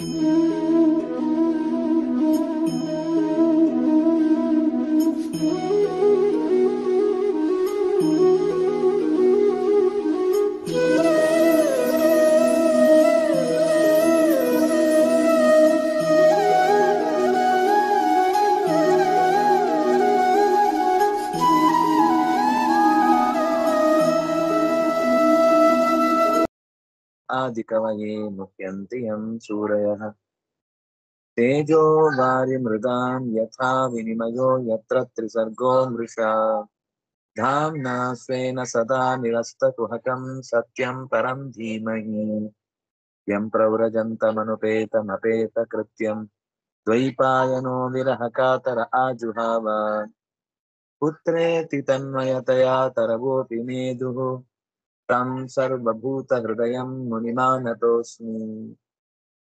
Mm-hmm. दिकवये मुह्यन्ति यं सूरयः तेजो वारिमृदां यथा विनिमयो यत्र त्रिसर्गो मृषा धाम्ना स्वेन सदा निरस्तकुहकं सत्यं परं धीमहि यं प्रव्रजन्तमनुपेतमपेतकृत्यं द्वैपायनो विरहकातर आजुहाव पुत्रेति तन्मयतया तरवोऽपि मेदुः తం సర్వభూత హృదయం మునిమానతోస్మి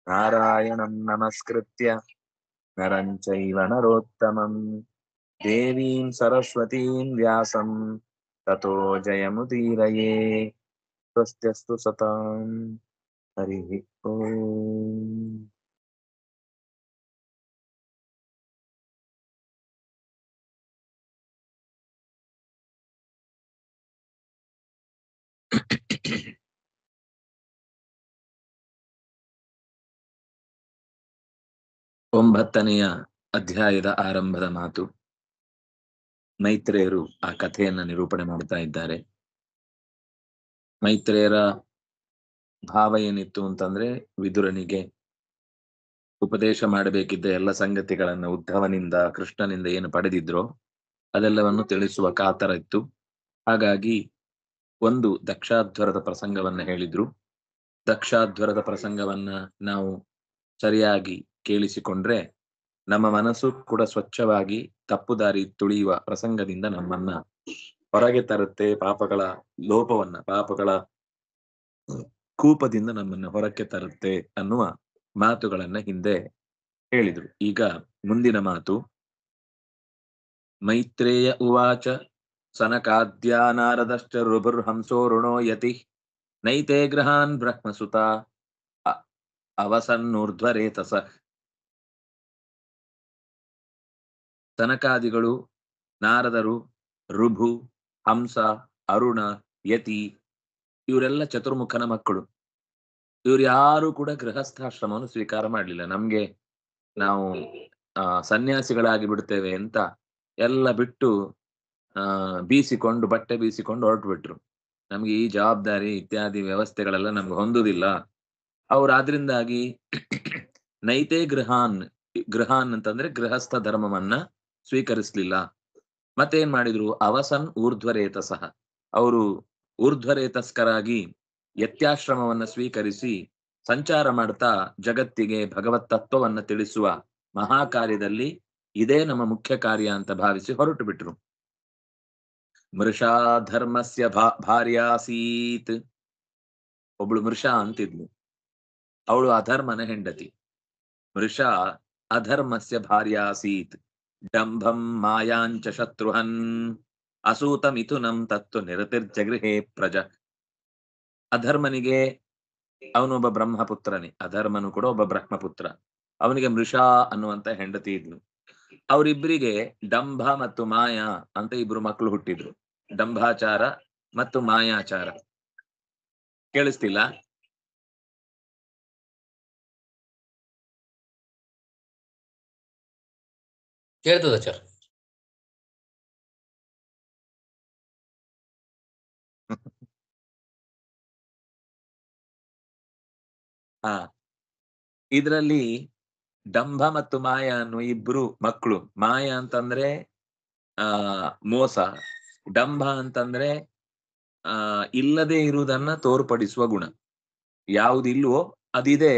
నారాయణం నమస్కృత్య నరం చైవ నరోత్తమం దేవీం సరస్వతీం వ్యాసం తతో జయముదీరయే స్వస్త్యస్తు సతాం హరి ఓం ಒಂಬತ್ತನೆಯ ಅಧ್ಯಾಯದ ಆರಂಭದ ಮಾತು ಮೈತ್ರೇಯರು ಆ ಕಥೆಯನ್ನ ನಿರೂಪಣೆ ಮಾಡ್ತಾ ಇದ್ದಾರೆ ಮೈತ್ರೇಯರ ಭಾವ ಏನಿತ್ತು ಅಂತಂದ್ರೆ ವಿದುರನಿಗೆ ಉಪದೇಶ ಮಾಡಬೇಕಿದ್ದ ಎಲ್ಲ ಸಂಗತಿಗಳನ್ನ ಉದ್ಧವನಿಂದ ಕೃಷ್ಣನಿಂದ ಏನು ಪಡೆದಿದ್ರೋ ಅದೆಲ್ಲವನ್ನು ತಿಳಿಸುವ ಕಾತರ ಇತ್ತು ಹಾಗಾಗಿ ಒಂದು ದಕ್ಷಾಧ್ವರದ ಪ್ರಸಂಗವನ್ನ ಹೇಳಿದ್ರು ದಕ್ಷಾಧ್ವರದ ಪ್ರಸಂಗವನ್ನ ನಾವು ಸರಿಯಾಗಿ ಕೇಳಿಸಿಕೊಂಡ್ರೆ ನಮ್ಮ ಮನಸ್ಸು ಕೂಡ ಸ್ವಚ್ಛವಾಗಿ ತಪ್ಪು ದಾರಿ ತುಳಿಯುವ ಪ್ರಸಂಗದಿಂದ ನಮ್ಮನ್ನ ಹೊರಗೆ ತರುತ್ತೆ ಪಾಪಗಳ ಲೋಪವನ್ನ ಪಾಪಗಳ ಕೂಪದಿಂದ ನಮ್ಮನ್ನ ಹೊರಕ್ಕೆ ತರುತ್ತೆ ಅನ್ನುವ ಮಾತುಗಳನ್ನ ಹಿಂದೆ ಹೇಳಿದ್ರು ಈಗ ಮುಂದಿನ ಮಾತು ಮೈತ್ರೇಯ ಉವಾಚ ಹಂಸೋ ಯತಿ ಯತಿ ನೈತೆ ಗ್ರಹಾನ್ ಬ್ರಹ್ಮಸುತ ಅವಸನ್ ಸನಕಾದಿಗಳು ನಾರದರು ಋಭು ಹಂಸ ಅರುಣ ಯತಿ ಇವರೆಲ್ಲ ಚತುರ್ಮುಖನ ಮಕ್ಕಳು ಇವ್ರು ಯಾರು ಕೂಡ ಗೃಹಸ್ಥಾಶ್ರಮವನ್ನು ಸ್ವೀಕಾರ ಮಾಡಲಿಲ್ಲ ನಮ್ಗೆ ನಾವು ಆ ಸನ್ಯಾಸಿಗಳಾಗಿ ಬಿಡ್ತೇವೆ ಅಂತ ಎಲ್ಲ ಬಿಟ್ಟು ಬೀಸಿಕೊಂಡು ಬಟ್ಟೆ ಬೀಸಿಕೊಂಡು ಹೊರಟು ಬಿಟ್ರು ನಮ್ಗೆ ಈ ಜವಾಬ್ದಾರಿ ಇತ್ಯಾದಿ ವ್ಯವಸ್ಥೆಗಳೆಲ್ಲ ನಮ್ಗೆ ಹೊಂದುದಿಲ್ಲ ಅವ್ರು ಆದ್ರಿಂದಾಗಿ ನೈತೇ ಗೃಹಾನ್ ಗೃಹಾನ್ ಅಂತಂದ್ರೆ ಗೃಹಸ್ಥ ಧರ್ಮವನ್ನ ಸ್ವೀಕರಿಸ್ಲಿಲ್ಲ ಮತ್ತೇನ್ ಮಾಡಿದ್ರು ಅವಸನ್ ಊರ್ಧ್ವರೇತ ಸಹ ಅವರು ಊರ್ಧ್ವರೇತಸ್ಕರಾಗಿ ಯತ್ಯಾಶ್ರಮವನ್ನ ಸ್ವೀಕರಿಸಿ ಸಂಚಾರ ಮಾಡ್ತಾ ಜಗತ್ತಿಗೆ ಭಗವತ್ ತತ್ವವನ್ನ ತಿಳಿಸುವ ಮಹಾ ಕಾರ್ಯದಲ್ಲಿ ಇದೇ ನಮ್ಮ ಮುಖ್ಯ ಕಾರ್ಯ ಅಂತ ಭಾವಿಸಿ ಹೊರಟು ಬಿಟ್ರು ಮೃಷಾ ಧರ್ಮಸ್ಯ ಭಾರ್ಯಾಸೀತ್ ಒಬ್ಳು ಮೃಷಾ ಅಂತಿದ್ಲು ಅವಳು ಅಧರ್ಮನ ಹೆಂಡತಿ ಮೃಷಾ ಅಧರ್ಮಸ್ಯ ಭಾರ್ಯಾಸೀತ್ ಡಂಭಂ ಮಾಯಾಂಚ ಶತ್ರುಹನ್ ಅಸೂತ ಮಿಥುನಂ ತತ್ತು ಗೃಹೇ ಪ್ರಜ ಅಧರ್ಮನಿಗೆ ಒಬ್ಬ ಬ್ರಹ್ಮಪುತ್ರನಿ ಅಧರ್ಮನು ಕೂಡ ಒಬ್ಬ ಬ್ರಹ್ಮಪುತ್ರ ಅವನಿಗೆ ಮೃಷಾ ಅನ್ನುವಂತ ಹೆಂಡತಿ ಇದ್ಲು ಅವರಿಬ್ಬರಿಗೆ ಡಂಭ ಮತ್ತು ಮಾಯಾ ಅಂತ ಇಬ್ರು ಮಕ್ಕಳು ಹುಟ್ಟಿದ್ರು ದಂಭಾಚಾರ ಮತ್ತು ಮಾಯಾಚಾರ ಕೇಳಿಸ್ತಿಲ್ಲ ಕೇಳ್ತದ ಸರ್ ಇದರಲ್ಲಿ ದಂಭ ಮತ್ತು ಮಾಯಾ ಅನ್ನುವ ಇಬ್ರು ಮಕ್ಕಳು ಮಾಯ ಅಂತಂದ್ರೆ ಆ ಮೋಸ ಡಂಭ ಅಂತಂದ್ರೆ ಆ ಇಲ್ಲದೆ ಇರುವುದನ್ನ ತೋರ್ಪಡಿಸುವ ಗುಣ ಇಲ್ವೋ ಅದಿದೆ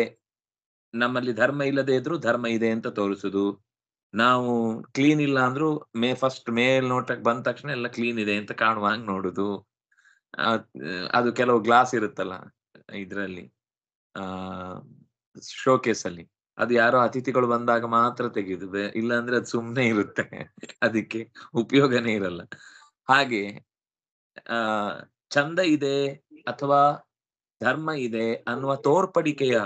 ನಮ್ಮಲ್ಲಿ ಧರ್ಮ ಇಲ್ಲದೆ ಇದ್ರು ಧರ್ಮ ಇದೆ ಅಂತ ತೋರಿಸುದು ನಾವು ಕ್ಲೀನ್ ಇಲ್ಲ ಅಂದ್ರು ಮೇ ಫಸ್ಟ್ ಮೇಲ್ ನೋಟಕ್ಕೆ ಬಂದ ತಕ್ಷಣ ಎಲ್ಲ ಕ್ಲೀನ್ ಇದೆ ಅಂತ ಕಾಣುವ ಹಾಗೆ ನೋಡುದು ಅದು ಕೆಲವು ಗ್ಲಾಸ್ ಇರುತ್ತಲ್ಲ ಇದ್ರಲ್ಲಿ ಆ ಶೋಕೇಸ್ ಅಲ್ಲಿ ಅದು ಯಾರೋ ಅತಿಥಿಗಳು ಬಂದಾಗ ಮಾತ್ರ ತೆಗೆದು ಇಲ್ಲ ಅಂದ್ರೆ ಅದು ಸುಮ್ನೆ ಇರುತ್ತೆ ಅದಕ್ಕೆ ಉಪಯೋಗನೇ ಇರಲ್ಲ ಹಾಗೆ ಆ ಚಂದ ಇದೆ ಅಥವಾ ಧರ್ಮ ಇದೆ ಅನ್ನುವ ತೋರ್ಪಡಿಕೆಯ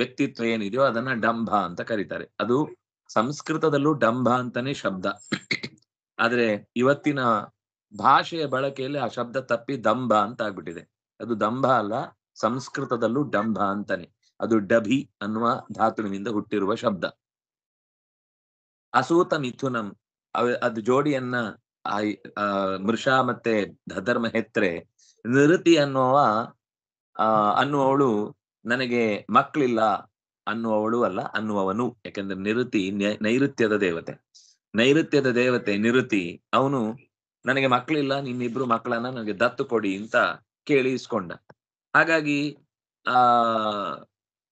ವ್ಯಕ್ತಿತ್ವ ಏನಿದೆಯೋ ಅದನ್ನ ಡಂಭ ಅಂತ ಕರೀತಾರೆ ಅದು ಸಂಸ್ಕೃತದಲ್ಲೂ ಡಂಭ ಅಂತಾನೆ ಶಬ್ದ ಆದ್ರೆ ಇವತ್ತಿನ ಭಾಷೆಯ ಬಳಕೆಯಲ್ಲಿ ಆ ಶಬ್ದ ತಪ್ಪಿ ದಂಭ ಅಂತ ಆಗ್ಬಿಟ್ಟಿದೆ ಅದು ದಂಭ ಅಲ್ಲ ಸಂಸ್ಕೃತದಲ್ಲೂ ಡಂಭ ಅಂತಾನೆ ಅದು ಡಭಿ ಅನ್ನುವ ಧಾತುವಿನಿಂದ ಹುಟ್ಟಿರುವ ಶಬ್ದ ಅಸೂತ ಮಿಥುನಂ ಅದು ಜೋಡಿಯನ್ನ ಮೃಷ ಮತ್ತೆ ಧರ್ಮ ಹೆತ್ರೆ ನಿರುತಿ ಅನ್ನುವ ಆ ಅನ್ನುವವಳು ನನಗೆ ಮಕ್ಕಳಿಲ್ಲ ಅನ್ನುವವಳು ಅಲ್ಲ ಅನ್ನುವವನು ಯಾಕೆಂದ್ರೆ ನಿರುತಿ ನೈಋತ್ಯದ ದೇವತೆ ನೈಋತ್ಯದ ದೇವತೆ ನಿರುತಿ ಅವನು ನನಗೆ ಮಕ್ಕಳಿಲ್ಲ ನಿನ್ನಿಬ್ರು ಮಕ್ಕಳನ್ನ ನನಗೆ ದತ್ತು ಕೊಡಿ ಅಂತ ಕೇಳಿ ಇಸ್ಕೊಂಡ ಹಾಗಾಗಿ ಆ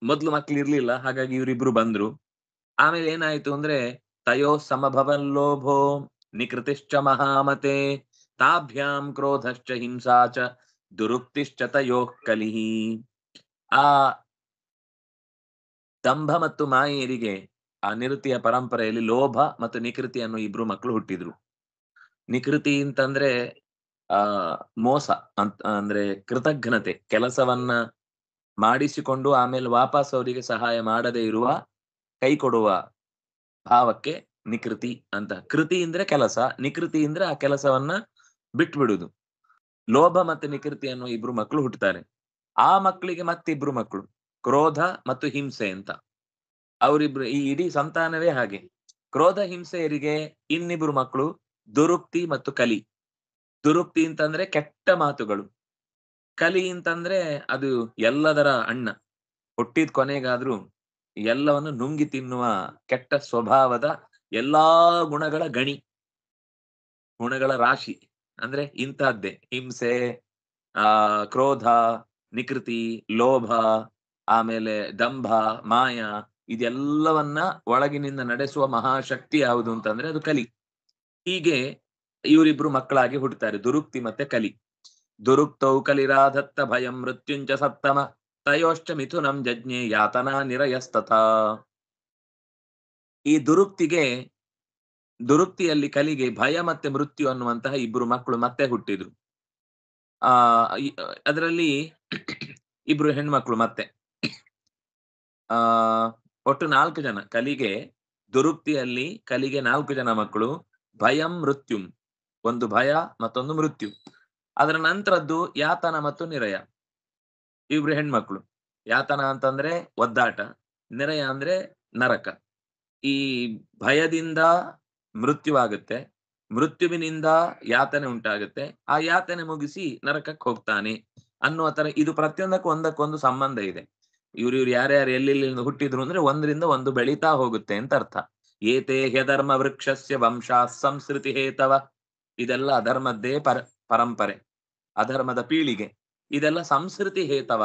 ಮೊದ್ಲು ಮಕ್ಳು ಇರ್ಲಿಲ್ಲ ಹಾಗಾಗಿ ಇವರಿಬ್ರು ಬಂದ್ರು ಆಮೇಲೆ ಏನಾಯ್ತು ಅಂದ್ರೆ ತಯೋ ಸಮಭವನ್ ಲೋಭೋ ನಿಕೃತಿಶ್ಚ ಮಹಾಮತೆ ತಾಭ್ಯಾಂ ಕ್ರೋಧಶ್ಚ ಹಿಂಸಾಚ ದುರುಕ್ತಿಶ್ಚ ತಯೋ ಕಲಿಹಿ ಆ ದಂಭ ಮತ್ತು ಮಾಯೇರಿಗೆ ಆ ನಿರುತಿಯ ಪರಂಪರೆಯಲ್ಲಿ ಲೋಭ ಮತ್ತು ನಿಕೃತಿ ಅನ್ನೋ ಇಬ್ರು ಮಕ್ಕಳು ಹುಟ್ಟಿದ್ರು ನಿಕೃತಿ ಅಂತಂದ್ರೆ ಆ ಮೋಸ ಅಂತ ಅಂದ್ರೆ ಕೃತಜ್ಞತೆ ಕೆಲಸವನ್ನ ಮಾಡಿಸಿಕೊಂಡು ಆಮೇಲೆ ವಾಪಸ್ ಅವರಿಗೆ ಸಹಾಯ ಮಾಡದೇ ಇರುವ ಕೈ ಕೊಡುವ ಭಾವಕ್ಕೆ ನಿಕೃತಿ ಅಂತ ಕೃತಿ ಅಂದ್ರೆ ಕೆಲಸ ನಿಕೃತಿ ಅಂದ್ರೆ ಆ ಕೆಲಸವನ್ನ ಬಿಟ್ಬಿಡುದು ಲೋಭ ಮತ್ತು ನಿಕೃತಿ ಅನ್ನೋ ಇಬ್ರು ಮಕ್ಕಳು ಹುಟ್ಟುತ್ತಾರೆ ಆ ಮಕ್ಕಳಿಗೆ ಮತ್ತಿಬ್ರು ಮಕ್ಕಳು ಕ್ರೋಧ ಮತ್ತು ಹಿಂಸೆ ಅಂತ ಅವರಿಬ್ರು ಈ ಇಡೀ ಸಂತಾನವೇ ಹಾಗೆ ಕ್ರೋಧ ಹಿಂಸೆಯರಿಗೆ ಇನ್ನಿಬ್ರು ಮಕ್ಕಳು ದುರುಕ್ತಿ ಮತ್ತು ಕಲಿ ದುರುಕ್ತಿ ಅಂತಂದ್ರೆ ಕೆಟ್ಟ ಮಾತುಗಳು ಕಲಿ ಅಂತಂದ್ರೆ ಅದು ಎಲ್ಲದರ ಅಣ್ಣ ಹುಟ್ಟಿದ ಕೊನೆಗಾದ್ರೂ ಎಲ್ಲವನ್ನು ನುಂಗಿ ತಿನ್ನುವ ಕೆಟ್ಟ ಸ್ವಭಾವದ ಎಲ್ಲಾ ಗುಣಗಳ ಗಣಿ ಗುಣಗಳ ರಾಶಿ ಅಂದ್ರೆ ಇಂತಹದ್ದೇ ಹಿಂಸೆ ಆ ಕ್ರೋಧ ನಿಕೃತಿ ಲೋಭ ಆಮೇಲೆ ದಂಭ ಮಾಯ ಇದೆಲ್ಲವನ್ನ ಒಳಗಿನಿಂದ ನಡೆಸುವ ಮಹಾಶಕ್ತಿ ಯಾವುದು ಅಂತಂದ್ರೆ ಅದು ಕಲಿ ಹೀಗೆ ಇವರಿಬ್ರು ಮಕ್ಕಳಾಗಿ ಹುಡ್ತಾರೆ ದುರುಕ್ತಿ ಮತ್ತೆ ಕಲಿ ದುರುಕ್ತೌ ಕಲಿರಾಧತ್ತ ಭಯಂ ಮೃತ್ಯುಂಚ ಸಪ್ತಮ ತಯೋಶ್ಚ ಮಿಥುನಂ ಜಜ್ಞೆ ಯಾತನಾ ನಿರಯಸ್ತಥ ಈ ದುರುಕ್ತಿಗೆ ದುರುಕ್ತಿಯಲ್ಲಿ ಕಲಿಗೆ ಭಯ ಮತ್ತೆ ಮೃತ್ಯು ಅನ್ನುವಂತಹ ಇಬ್ರು ಮಕ್ಕಳು ಮತ್ತೆ ಹುಟ್ಟಿದ್ರು ಆ ಅದರಲ್ಲಿ ಇಬ್ರು ಹೆಣ್ಮಕ್ಳು ಮತ್ತೆ ಆ ಒಟ್ಟು ನಾಲ್ಕು ಜನ ಕಲಿಗೆ ದುರುಕ್ತಿಯಲ್ಲಿ ಕಲಿಗೆ ನಾಲ್ಕು ಜನ ಮಕ್ಕಳು ಭಯಂ ಮೃತ್ಯುಂ ಒಂದು ಭಯ ಮತ್ತೊಂದು ಮೃತ್ಯು ಅದರ ನಂತರದ್ದು ಯಾತನ ಮತ್ತು ನಿರಯ ಇಬ್ರು ಹೆಣ್ಮಕ್ಳು ಯಾತನ ಅಂತಂದ್ರೆ ಒದ್ದಾಟ ನಿರಯ ಅಂದ್ರೆ ನರಕ ಈ ಭಯದಿಂದ ಮೃತ್ಯುವಾಗುತ್ತೆ ಮೃತ್ಯುವಿನಿಂದ ಯಾತನೆ ಉಂಟಾಗುತ್ತೆ ಆ ಯಾತನೆ ಮುಗಿಸಿ ನರಕಕ್ಕೆ ಹೋಗ್ತಾನೆ ಅನ್ನುವ ತರ ಇದು ಪ್ರತಿಯೊಂದಕ್ಕೂ ಒಂದಕ್ಕೊಂದು ಸಂಬಂಧ ಇದೆ ಇವ್ರು ಇವ್ರು ಯಾರ್ಯಾರು ಎಲ್ಲೆಲ್ಲಿಂದ ಹುಟ್ಟಿದ್ರು ಅಂದ್ರೆ ಒಂದರಿಂದ ಒಂದು ಬೆಳೀತಾ ಹೋಗುತ್ತೆ ಅಂತ ಅರ್ಥ ಏತೆ ಧರ್ಮ ವೃಕ್ಷಸ್ಯ ವಂಶ ಸಂಸ್ಕೃತಿ ಹೇತವ ಇದೆಲ್ಲ ಅಧರ್ಮದ್ದೇ ಪರ ಪರಂಪರೆ ಅಧರ್ಮದ ಪೀಳಿಗೆ ಇದೆಲ್ಲ ಸಂಸ್ಕೃತಿ ಹೇತವ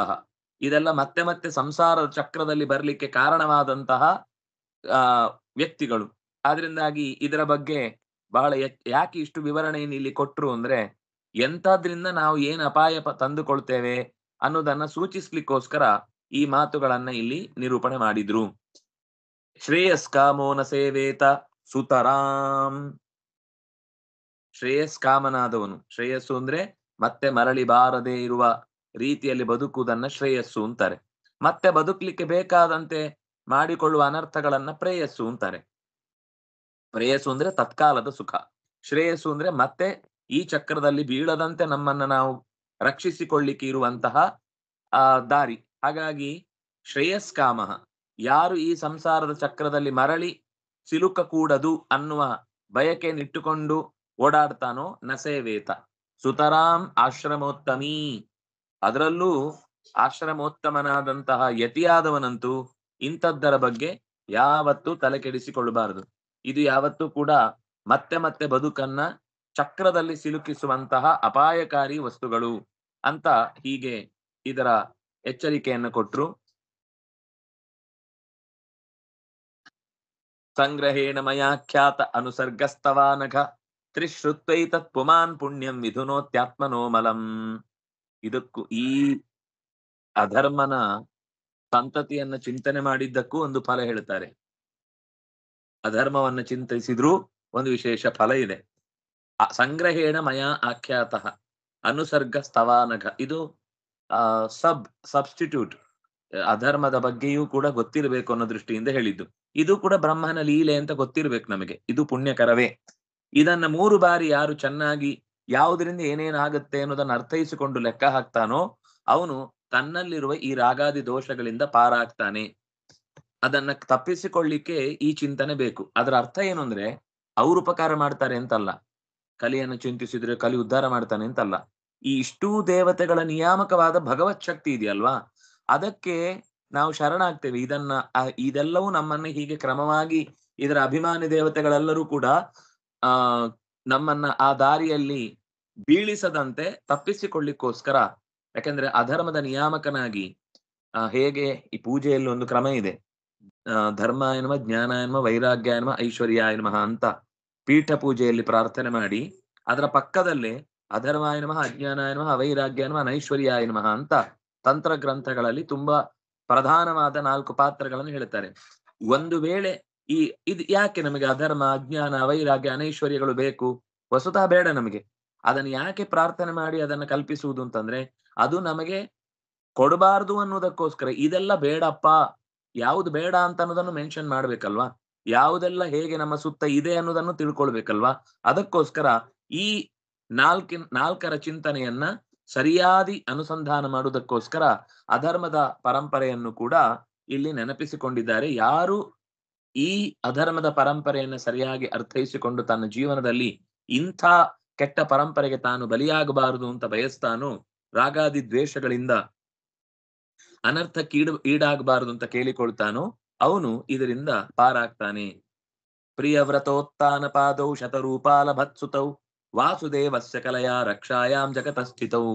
ಇದೆಲ್ಲ ಮತ್ತೆ ಮತ್ತೆ ಸಂಸಾರ ಚಕ್ರದಲ್ಲಿ ಬರ್ಲಿಕ್ಕೆ ಕಾರಣವಾದಂತಹ ಆ ವ್ಯಕ್ತಿಗಳು ಆದ್ರಿಂದಾಗಿ ಇದರ ಬಗ್ಗೆ ಬಹಳ ಯಾಕೆ ಇಷ್ಟು ವಿವರಣೆಯನ್ನು ಇಲ್ಲಿ ಕೊಟ್ರು ಅಂದ್ರೆ ಎಂತಾದ್ರಿಂದ ನಾವು ಏನ್ ಅಪಾಯ ತಂದುಕೊಳ್ತೇವೆ ಅನ್ನೋದನ್ನ ಸೂಚಿಸ್ಲಿಕ್ಕೋಸ್ಕರ ಈ ಮಾತುಗಳನ್ನ ಇಲ್ಲಿ ನಿರೂಪಣೆ ಮಾಡಿದ್ರು ಶ್ರೇಯಸ್ಕಾಮೋನ ಸೇವೇತ ಸುತರಾಂ ಶ್ರೇಯಸ್ಕಾಮನಾದವನು ಶ್ರೇಯಸ್ಸು ಅಂದ್ರೆ ಮತ್ತೆ ಮರಳಿ ಬಾರದೆ ಇರುವ ರೀತಿಯಲ್ಲಿ ಬದುಕುವುದನ್ನ ಶ್ರೇಯಸ್ಸು ಅಂತಾರೆ ಮತ್ತೆ ಬದುಕ್ಲಿಕ್ಕೆ ಬೇಕಾದಂತೆ ಮಾಡಿಕೊಳ್ಳುವ ಅನರ್ಥಗಳನ್ನ ಪ್ರೇಯಸ್ಸು ಅಂತಾರೆ ಪ್ರೇಯಸ್ಸು ಅಂದ್ರೆ ತತ್ಕಾಲದ ಸುಖ ಶ್ರೇಯಸ್ಸು ಅಂದ್ರೆ ಮತ್ತೆ ಈ ಚಕ್ರದಲ್ಲಿ ಬೀಳದಂತೆ ನಮ್ಮನ್ನ ನಾವು ರಕ್ಷಿಸಿಕೊಳ್ಳಿಕ್ಕೆ ಇರುವಂತಹ ಆ ದಾರಿ ಹಾಗಾಗಿ ಶ್ರೇಯಸ್ಕಾಮ ಯಾರು ಈ ಸಂಸಾರದ ಚಕ್ರದಲ್ಲಿ ಮರಳಿ ಸಿಲುಕಕೂಡದು ಅನ್ನುವ ನಿಟ್ಟುಕೊಂಡು ಓಡಾಡ್ತಾನೋ ನಸೇವೇತ ಸುತರಾಂ ಆಶ್ರಮೋತ್ತಮೀ ಅದರಲ್ಲೂ ಆಶ್ರಮೋತ್ತಮನಾದಂತಹ ಯತಿಯಾದವನಂತೂ ಇಂಥದ್ದರ ಬಗ್ಗೆ ಯಾವತ್ತೂ ತಲೆ ಕೆಡಿಸಿಕೊಳ್ಳಬಾರದು ಇದು ಯಾವತ್ತೂ ಕೂಡ ಮತ್ತೆ ಮತ್ತೆ ಬದುಕನ್ನ ಚಕ್ರದಲ್ಲಿ ಸಿಲುಕಿಸುವಂತಹ ಅಪಾಯಕಾರಿ ವಸ್ತುಗಳು ಅಂತ ಹೀಗೆ ಇದರ ಎಚ್ಚರಿಕೆಯನ್ನು ಕೊಟ್ರು ಸಂಗ್ರಹೇಣ ಮಯಾಖ್ಯಾತ ಅನುಸರ್ಗಸ್ತವಾನಘ ತ್ರಿಶ್ರುತ್ವೈತ ಪುಮಾನ್ ಪುಣ್ಯಂ ವಿಧುನೋತ್ಯಾತ್ಮನೋಮಲಂ ಇದಕ್ಕೂ ಈ ಅಧರ್ಮನ ಸಂತತಿಯನ್ನ ಚಿಂತನೆ ಮಾಡಿದ್ದಕ್ಕೂ ಒಂದು ಫಲ ಹೇಳ್ತಾರೆ ಅಧರ್ಮವನ್ನ ಚಿಂತಿಸಿದ್ರೂ ಒಂದು ವಿಶೇಷ ಫಲ ಇದೆ ಸಂಗ್ರಹೇಣ ಮಯ ಆಖ್ಯಾತ ಅನುಸರ್ಗ ಸ್ತವಾನಘ ಇದು ಸಬ್ ಸಬ್ಸ್ಟಿಟ್ಯೂಟ್ ಅಧರ್ಮದ ಬಗ್ಗೆಯೂ ಕೂಡ ಗೊತ್ತಿರಬೇಕು ಅನ್ನೋ ದೃಷ್ಟಿಯಿಂದ ಹೇಳಿದ್ದು ಇದು ಕೂಡ ಬ್ರಹ್ಮನ ಲೀಲೆ ಅಂತ ಗೊತ್ತಿರ್ಬೇಕು ನಮಗೆ ಇದು ಪುಣ್ಯಕರವೇ ಇದನ್ನ ಮೂರು ಬಾರಿ ಯಾರು ಚೆನ್ನಾಗಿ ಯಾವುದರಿಂದ ಏನೇನಾಗುತ್ತೆ ಅನ್ನೋದನ್ನ ಅರ್ಥೈಸಿಕೊಂಡು ಲೆಕ್ಕ ಹಾಕ್ತಾನೋ ಅವನು ತನ್ನಲ್ಲಿರುವ ಈ ರಾಗಾದಿ ದೋಷಗಳಿಂದ ಪಾರಾಗ್ತಾನೆ ಅದನ್ನ ತಪ್ಪಿಸಿಕೊಳ್ಳಿಕ್ಕೆ ಈ ಚಿಂತನೆ ಬೇಕು ಅದರ ಅರ್ಥ ಏನು ಅಂದ್ರೆ ಅವ್ರು ಉಪಕಾರ ಮಾಡ್ತಾರೆ ಅಂತಲ್ಲ ಕಲಿಯನ್ನು ಚಿಂತಿಸಿದ್ರೆ ಕಲಿ ಉದ್ಧಾರ ಮಾಡ್ತಾನೆ ಅಂತಲ್ಲ ಈ ಇಷ್ಟೂ ದೇವತೆಗಳ ನಿಯಾಮಕವಾದ ಭಗವತ್ ಶಕ್ತಿ ಇದೆಯಲ್ವಾ ಅದಕ್ಕೆ ನಾವು ಶರಣಾಗ್ತೇವೆ ಇದನ್ನ ಇದೆಲ್ಲವೂ ನಮ್ಮನ್ನ ಹೀಗೆ ಕ್ರಮವಾಗಿ ಇದರ ಅಭಿಮಾನಿ ದೇವತೆಗಳೆಲ್ಲರೂ ಕೂಡ ಆ ನಮ್ಮನ್ನ ಆ ದಾರಿಯಲ್ಲಿ ಬೀಳಿಸದಂತೆ ತಪ್ಪಿಸಿಕೊಳ್ಳಿಕ್ಕೋಸ್ಕರ ಯಾಕಂದ್ರೆ ಅಧರ್ಮದ ನಿಯಾಮಕನಾಗಿ ಹೇಗೆ ಈ ಪೂಜೆಯಲ್ಲಿ ಒಂದು ಕ್ರಮ ಇದೆ ಧರ್ಮ ಎನ್ನುವ ಜ್ಞಾನ ಎನ್ನುವ ವೈರಾಗ್ಯ ಎನ್ನುವ ಐಶ್ವರ್ಯ ಎನ್ನುವ ಅಂತ ಪೀಠ ಪೂಜೆಯಲ್ಲಿ ಪ್ರಾರ್ಥನೆ ಮಾಡಿ ಅದರ ಪಕ್ಕದಲ್ಲೇ ಅಧರ್ಮ ಎನ್ನುವ ಅಜ್ಞಾನ ಎನ್ನುವ ವೈರಾಗ್ಯ ಎನ್ನುವ ಅನೈಶ್ವರ್ಯ ಎನ್ನುವ ಅಂತ ತಂತ್ರ ಗ್ರಂಥಗಳಲ್ಲಿ ತುಂಬಾ ಪ್ರಧಾನವಾದ ನಾಲ್ಕು ಪಾತ್ರಗಳನ್ನು ಹೇಳ್ತಾರೆ ಒಂದು ವೇಳೆ ಈ ಇದು ಯಾಕೆ ನಮಗೆ ಅಧರ್ಮ ಅಜ್ಞಾನ ವೈರಾಗ್ಯ ಅನೈಶ್ವರ್ಯಗಳು ಬೇಕು ವಸುತಃ ಬೇಡ ನಮಗೆ ಅದನ್ನು ಯಾಕೆ ಪ್ರಾರ್ಥನೆ ಮಾಡಿ ಅದನ್ನು ಕಲ್ಪಿಸುವುದು ಅಂತಂದ್ರೆ ಅದು ನಮಗೆ ಕೊಡಬಾರ್ದು ಅನ್ನೋದಕ್ಕೋಸ್ಕರ ಇದೆಲ್ಲ ಬೇಡಪ್ಪ ಯಾವ್ದು ಬೇಡ ಅಂತ ಅನ್ನೋದನ್ನು ಮೆನ್ಷನ್ ಮಾಡ್ಬೇಕಲ್ವಾ ಯಾವುದೆಲ್ಲ ಹೇಗೆ ನಮ್ಮ ಸುತ್ತ ಇದೆ ಅನ್ನೋದನ್ನು ತಿಳ್ಕೊಳ್ಬೇಕಲ್ವಾ ಅದಕ್ಕೋಸ್ಕರ ಈ ನಾಲ್ಕಿನ ನಾಲ್ಕರ ಚಿಂತನೆಯನ್ನ ಸರಿಯಾದಿ ಅನುಸಂಧಾನ ಮಾಡುವುದಕ್ಕೋಸ್ಕರ ಅಧರ್ಮದ ಪರಂಪರೆಯನ್ನು ಕೂಡ ಇಲ್ಲಿ ನೆನಪಿಸಿಕೊಂಡಿದ್ದಾರೆ ಯಾರು ಈ ಅಧರ್ಮದ ಪರಂಪರೆಯನ್ನ ಸರಿಯಾಗಿ ಅರ್ಥೈಸಿಕೊಂಡು ತನ್ನ ಜೀವನದಲ್ಲಿ ಇಂಥ ಕೆಟ್ಟ ಪರಂಪರೆಗೆ ತಾನು ಬಲಿಯಾಗಬಾರದು ಅಂತ ಬಯಸ್ತಾನೋ ರಾಗಾದಿ ದ್ವೇಷಗಳಿಂದ ಅನರ್ಥಕ್ಕೆ ಈಡ ಈಡಾಗಬಾರದು ಅಂತ ಕೇಳಿಕೊಳ್ತಾನೋ ಅವನು ಇದರಿಂದ ಪಾರಾಗ್ತಾನೆ ಪ್ರಿಯವ್ರತೋತ್ಥಾನ ಪಾದೌ ಭತ್ಸುತೌ ವಾಸುದೇವಸ್ಯ ಕಲೆಯ ರಕ್ಷಾಯಾಮ್ ಜಗತಸ್ಥಿತೌ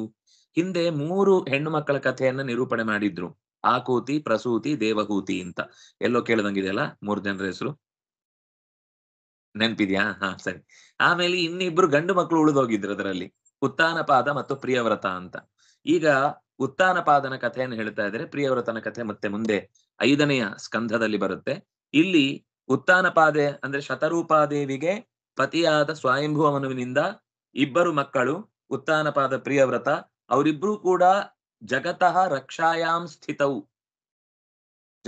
ಹಿಂದೆ ಮೂರು ಹೆಣ್ಣು ಮಕ್ಕಳ ಕಥೆಯನ್ನ ನಿರೂಪಣೆ ಮಾಡಿದ್ರು ಆಕೂತಿ ಪ್ರಸೂತಿ ದೇವಹೂತಿ ಅಂತ ಎಲ್ಲೋ ಕೇಳ್ದಂಗಿದೆಯಲ್ಲ ಮೂರ್ ಜನರ ಹೆಸರು ನೆನ್ಪಿದ್ಯಾ ಹಾ ಸರಿ ಆಮೇಲೆ ಇನ್ನಿಬ್ರು ಗಂಡು ಮಕ್ಕಳು ಉಳಿದೋಗಿದ್ರು ಅದರಲ್ಲಿ ಉತ್ತಾನಪಾದ ಮತ್ತು ಪ್ರಿಯವ್ರತ ಅಂತ ಈಗ ಉತ್ತಾನಪಾದನ ಕಥೆಯನ್ನು ಹೇಳ್ತಾ ಇದ್ರೆ ಪ್ರಿಯವ್ರತನ ಕಥೆ ಮತ್ತೆ ಮುಂದೆ ಐದನೆಯ ಸ್ಕಂಧದಲ್ಲಿ ಬರುತ್ತೆ ಇಲ್ಲಿ ಉತ್ತಾನಪಾದೆ ಅಂದ್ರೆ ಶತರೂಪಾದೇವಿಗೆ ಪತಿಯಾದ ಮನುವಿನಿಂದ ಇಬ್ಬರು ಮಕ್ಕಳು ಉತ್ತಾನಪಾದ ಪ್ರಿಯವ್ರತ ಅವರಿಬ್ರು ಕೂಡ ಜಗತಃ ರಕ್ಷಾಯಾಮ್ ಸ್ಥಿತವು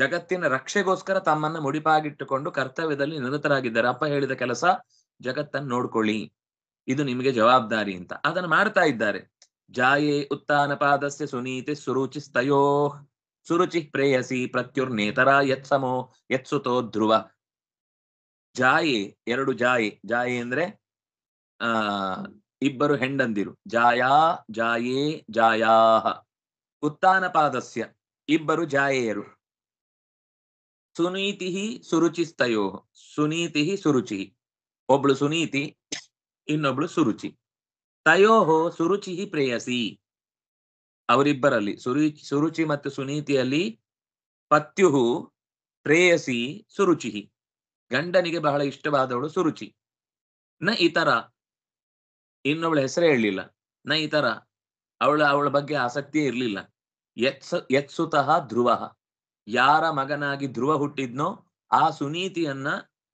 ಜಗತ್ತಿನ ರಕ್ಷೆಗೋಸ್ಕರ ತಮ್ಮನ್ನ ಮುಡಿಪಾಗಿಟ್ಟುಕೊಂಡು ಕರ್ತವ್ಯದಲ್ಲಿ ನಿರತರಾಗಿದ್ದಾರೆ ಅಪ್ಪ ಹೇಳಿದ ಕೆಲಸ ಜಗತ್ತನ್ನು ನೋಡ್ಕೊಳ್ಳಿ ಇದು ನಿಮಗೆ ಜವಾಬ್ದಾರಿ ಅಂತ ಅದನ್ನು ಮಾಡ್ತಾ ಇದ್ದಾರೆ ಜಾಯೇ ಉತ್ತಾನ ಪಾದಸ್ಯ ಸುನೀತಿ ಸುರುಚಿ ಸುರುಚಿ ಪ್ರೇಯಸಿ ಪ್ರತ್ಯುರ್ನೇತರ ಯತ್ಸಮೋ ಯತ್ಸುತೋ ಧ್ರುವ ಜಾಯೇ ಎರಡು ಜಾಯೇ ಜಾಯೆ ಅಂದ್ರೆ ಆ ಇಬ್ಬರು ಹೆಂಡಂದಿರು ಜಾಯಾ ಜಾಯೇ ಜಾಯಾಹ ಉತ್ತಾನ ಪಾದಸ್ಯ ಇಬ್ಬರು ಜಾಯೆಯರು ಸುನೀತಿ ಸುರುಚಿಸ್ತಯೋ ಸುನೀತಿ ಸುರುಚಿ ಒಬ್ಳು ಸುನೀತಿ ಇನ್ನೊಬ್ಳು ಸುರುಚಿ ತಯೋಹೋ ಸುರುಚಿ ಹಿ ಪ್ರೇಯಸಿ ಅವರಿಬ್ಬರಲ್ಲಿ ಸುರು ಸುರುಚಿ ಮತ್ತು ಸುನೀತಿಯಲ್ಲಿ ಪತ್ಯುಹು ಪ್ರೇಯಸಿ ಸುರುಚಿ ಗಂಡನಿಗೆ ಬಹಳ ಇಷ್ಟವಾದವಳು ಸುರುಚಿ ನ ಇತರ ಇನ್ನೊಬ್ಳ ಹೆಸರೇ ಹೇಳಲಿಲ್ಲ ನ ಇತರ ಅವಳ ಅವಳ ಬಗ್ಗೆ ಆಸಕ್ತಿಯೇ ಇರ್ಲಿಲ್ಲ ಯತ್ಸ ಯತ್ಸುತಃ ಧ್ರುವ ಯಾರ ಮಗನಾಗಿ ಧ್ರುವ ಹುಟ್ಟಿದ್ನೋ ಆ ಸುನೀತಿಯನ್ನ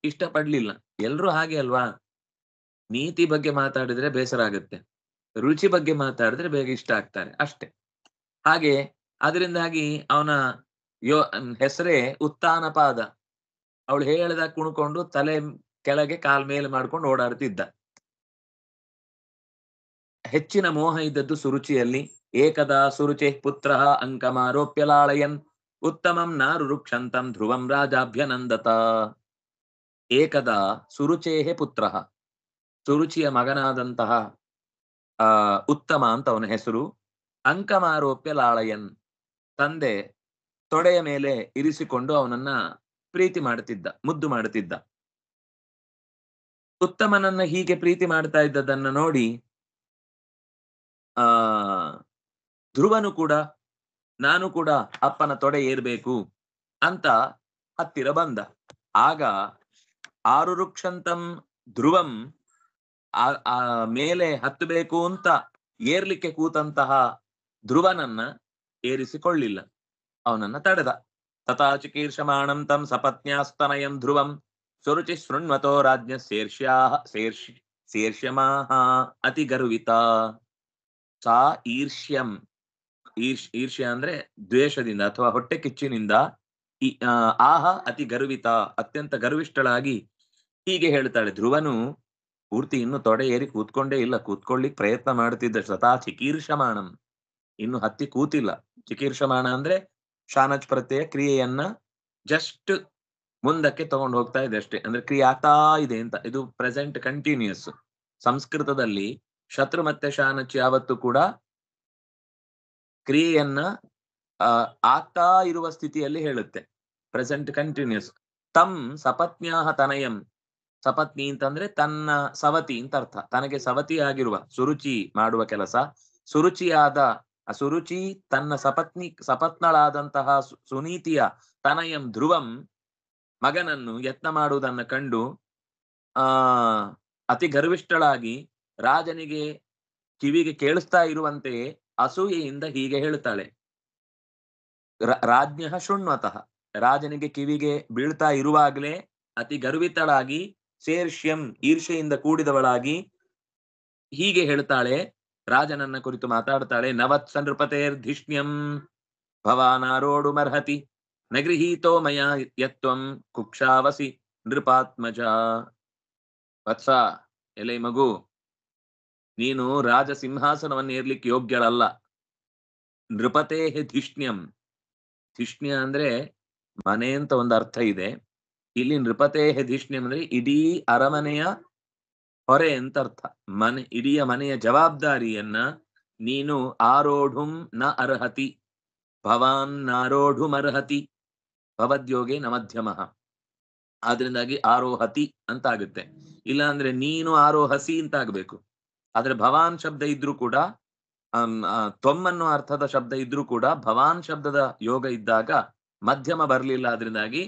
ಇಷ್ಟಪಡ್ಲಿಲ್ಲ ಎಲ್ರು ಹಾಗೆ ಅಲ್ವಾ ನೀತಿ ಬಗ್ಗೆ ಮಾತಾಡಿದ್ರೆ ಬೇಸರ ಆಗುತ್ತೆ ರುಚಿ ಬಗ್ಗೆ ಮಾತಾಡಿದ್ರೆ ಬೇಗ ಇಷ್ಟ ಆಗ್ತಾರೆ ಅಷ್ಟೆ ಹಾಗೆ ಅದರಿಂದಾಗಿ ಅವನ ಯೋ ಹೆಸರೇ ಉತ್ತಾನಪಾದ ಅವಳು ಹೇಳಿದ ಕುಣ್ಕೊಂಡು ತಲೆ ಕೆಳಗೆ ಕಾಲ್ ಮೇಲೆ ಮಾಡ್ಕೊಂಡು ಓಡಾಡ್ತಿದ್ದ ಹೆಚ್ಚಿನ ಮೋಹ ಇದ್ದದ್ದು ಸುರುಚಿಯಲ್ಲಿ ಏಕದಾ ಸುರುಚೆ ಪುತ್ರ ಅಂಕಮಾರೋಪ್ಯ ಲಾಳಯನ್ ಉತ್ತಮಂ ನಾರು ರುಕ್ಷಂತಂ ಧ್ರುವಂ ರಾಜಾಭ್ಯನಂದತ ಏಕದಾ ಸುರುಚೇಹೆ ಪುತ್ರ ಸುರುಚಿಯ ಮಗನಾದಂತಹ ಆ ಉತ್ತಮ ಅಂತ ಅವನ ಹೆಸರು ಅಂಕಮಾರೋಪ್ಯ ಲಾಳಯನ್ ತಂದೆ ತೊಡೆಯ ಮೇಲೆ ಇರಿಸಿಕೊಂಡು ಅವನನ್ನ ಪ್ರೀತಿ ಮಾಡುತ್ತಿದ್ದ ಮುದ್ದು ಮಾಡುತ್ತಿದ್ದ ಉತ್ತಮನನ್ನ ಹೀಗೆ ಪ್ರೀತಿ ಮಾಡ್ತಾ ಇದ್ದದನ್ನ ನೋಡಿ ಆ ಧ್ರುವನು ಕೂಡ ನಾನು ಕೂಡ ಅಪ್ಪನ ತೊಡೆ ಏರ್ಬೇಕು ಅಂತ ಹತ್ತಿರ ಬಂದ ಆಗ ಆರು ರುಕ್ಷಂತಂ ಧ್ರುವಂ ಆ ಮೇಲೆ ಹತ್ತಬೇಕು ಅಂತ ಏರ್ಲಿಕ್ಕೆ ಕೂತಂತಹ ಧ್ರುವನನ್ನ ಏರಿಸಿಕೊಳ್ಳಿಲ್ಲ ಅವನನ್ನ ತಡೆದ ತಥಾಚಿಕೀರ್ಷಮಾಣಂ ತಂ ಸಪತ್ನ್ಯಾಸ್ತನಯಂ ಧ್ರುವಂ ಸುರುಚಿ ಶೃಣ್ವತೋ ರಾಜ್ಯ ಶೇರ್ಷ್ಯಾ ಶೇರ್ಷ್ ಶೇರ್ಷ್ಯಮಾಹ ಅತಿ ಗರ್ವಿತ ಸಾ ಈರ್ಷ್ಯಂ ಈರ್ಷ್ ಈರ್ಷ್ಯ ಅಂದ್ರೆ ದ್ವೇಷದಿಂದ ಅಥವಾ ಹೊಟ್ಟೆ ಕಿಚ್ಚಿನಿಂದ ಆಹ ಅತಿ ಗರ್ವಿತ ಅತ್ಯಂತ ಗರ್ವಿಷ್ಠಳಾಗಿ ಹೀಗೆ ಹೇಳ್ತಾಳೆ ಧ್ರುವನು ಪೂರ್ತಿ ಇನ್ನು ತೊಡೆ ಏರಿ ಕೂತ್ಕೊಂಡೇ ಇಲ್ಲ ಕೂತ್ಕೊಳ್ಳಿಕ್ ಪ್ರಯತ್ನ ಮಾಡ್ತಿದ್ದ ಸತಾ ಚಿಕೀರ್ಷಮಾನಂ ಇನ್ನು ಹತ್ತಿ ಕೂತಿಲ್ಲ ಚಿಕೀರ್ಷಮಾನ ಅಂದ್ರೆ ಶಾನಜ್ ಪ್ರತ್ಯಯ ಕ್ರಿಯೆಯನ್ನ ಜಸ್ಟ್ ಮುಂದಕ್ಕೆ ತಗೊಂಡು ಹೋಗ್ತಾ ಇದೆ ಅಷ್ಟೇ ಅಂದ್ರೆ ಕ್ರಿಯೆ ಆಗ್ತಾ ಇದೆ ಅಂತ ಇದು ಪ್ರೆಸೆಂಟ್ ಕಂಟಿನ್ಯೂಸ್ ಸಂಸ್ಕೃತದಲ್ಲಿ ಶತ್ರು ಮತ್ತೆ ಶಾನಚ್ ಯಾವತ್ತು ಕೂಡ ಕ್ರಿಯೆಯನ್ನ ಆಗ್ತಾ ಇರುವ ಸ್ಥಿತಿಯಲ್ಲಿ ಹೇಳುತ್ತೆ ಪ್ರೆಸೆಂಟ್ ಕಂಟಿನ್ಯೂಸ್ ತಮ್ ಸಪತ್ನ್ಯಾಹ ತನಯಂ ಸಪತ್ನಿ ಅಂತಂದ್ರೆ ತನ್ನ ಸವತಿ ಅಂತ ಅರ್ಥ ತನಗೆ ಸವತಿಯಾಗಿರುವ ಸುರುಚಿ ಮಾಡುವ ಕೆಲಸ ಸುರುಚಿಯಾದ ಸುರುಚಿ ತನ್ನ ಸಪತ್ನಿ ಸಪತ್ನಳಾದಂತಹ ಸುನೀತಿಯ ತನಯಂ ಧ್ರುವಂ ಮಗನನ್ನು ಯತ್ನ ಮಾಡುವುದನ್ನು ಕಂಡು ಆ ಅತಿ ಗರ್ವಿಷ್ಠಳಾಗಿ ರಾಜನಿಗೆ ಕಿವಿಗೆ ಕೇಳಿಸ್ತಾ ಇರುವಂತೆಯೇ ಅಸೂಯೆಯಿಂದ ಹೀಗೆ ಹೇಳ್ತಾಳೆ ರಾಜ್ಞ ಶುಣ್ವತಃ ರಾಜನಿಗೆ ಕಿವಿಗೆ ಬೀಳ್ತಾ ಇರುವಾಗಲೇ ಅತಿ ಗರ್ವಿತಳಾಗಿ ಶೇರ್ಷ್ಯಂ ಈರ್ಷೆಯಿಂದ ಕೂಡಿದವಳಾಗಿ ಹೀಗೆ ಹೇಳ್ತಾಳೆ ರಾಜನನ್ನ ಕುರಿತು ಮಾತಾಡ್ತಾಳೆ ನವತ್ ಧಿಷ್ಣ್ಯಂ ಭವಾನಾರೋಡು ಮರ್ಹತಿ ನಗೃಹೀತೋ ಮಯ ಯತ್ವಂ ಕುಕ್ಷಾವಸಿ ನೃಪಾತ್ಮಜ ವತ್ಸ ಎಲೆ ಮಗು ನೀನು ರಾಜ ಸಿಂಹಾಸನವನ್ನು ಏರ್ಲಿಕ್ಕೆ ಯೋಗ್ಯಳಲ್ಲ ನೃಪತೇ ಧಿಷ್ಣ್ಯಂ ಧಿಷ್ಣ್ಯ ಅಂದ್ರೆ ಮನೆ ಅಂತ ಒಂದು ಅರ್ಥ ಇದೆ ಇಲ್ಲಿ ನೃಪತೆ ಧಿಷ್ಣ್ಯಂ ಅಂದ್ರೆ ಇಡೀ ಅರಮನೆಯ ಹೊರೆ ಅಂತ ಅರ್ಥ ಮನೆ ಇಡೀ ಮನೆಯ ಜವಾಬ್ದಾರಿಯನ್ನ ನೀನು ಆರೋಢುಂ ನ ಅರ್ಹತಿ ಭವಾನ್ ಭವದ್ಯೋಗಿ ಭವದ್ಯೋಗೆ ಮಧ್ಯಮ ಆದ್ರಿಂದಾಗಿ ಆರೋಹತಿ ಅಂತ ಆಗುತ್ತೆ ಇಲ್ಲಾಂದ್ರೆ ನೀನು ಆರೋಹಸಿ ಅಂತ ಆಗ್ಬೇಕು ಆದ್ರೆ ಭವಾನ್ ಶಬ್ದ ಇದ್ರೂ ಕೂಡ ತೊಮ್ಮನ್ನು ಅರ್ಥದ ಶಬ್ದ ಇದ್ರೂ ಕೂಡ ಭವಾನ್ ಶಬ್ದದ ಯೋಗ ಇದ್ದಾಗ ಮಧ್ಯಮ ಬರ್ಲಿಲ್ಲ ಅದರಿಂದಾಗಿ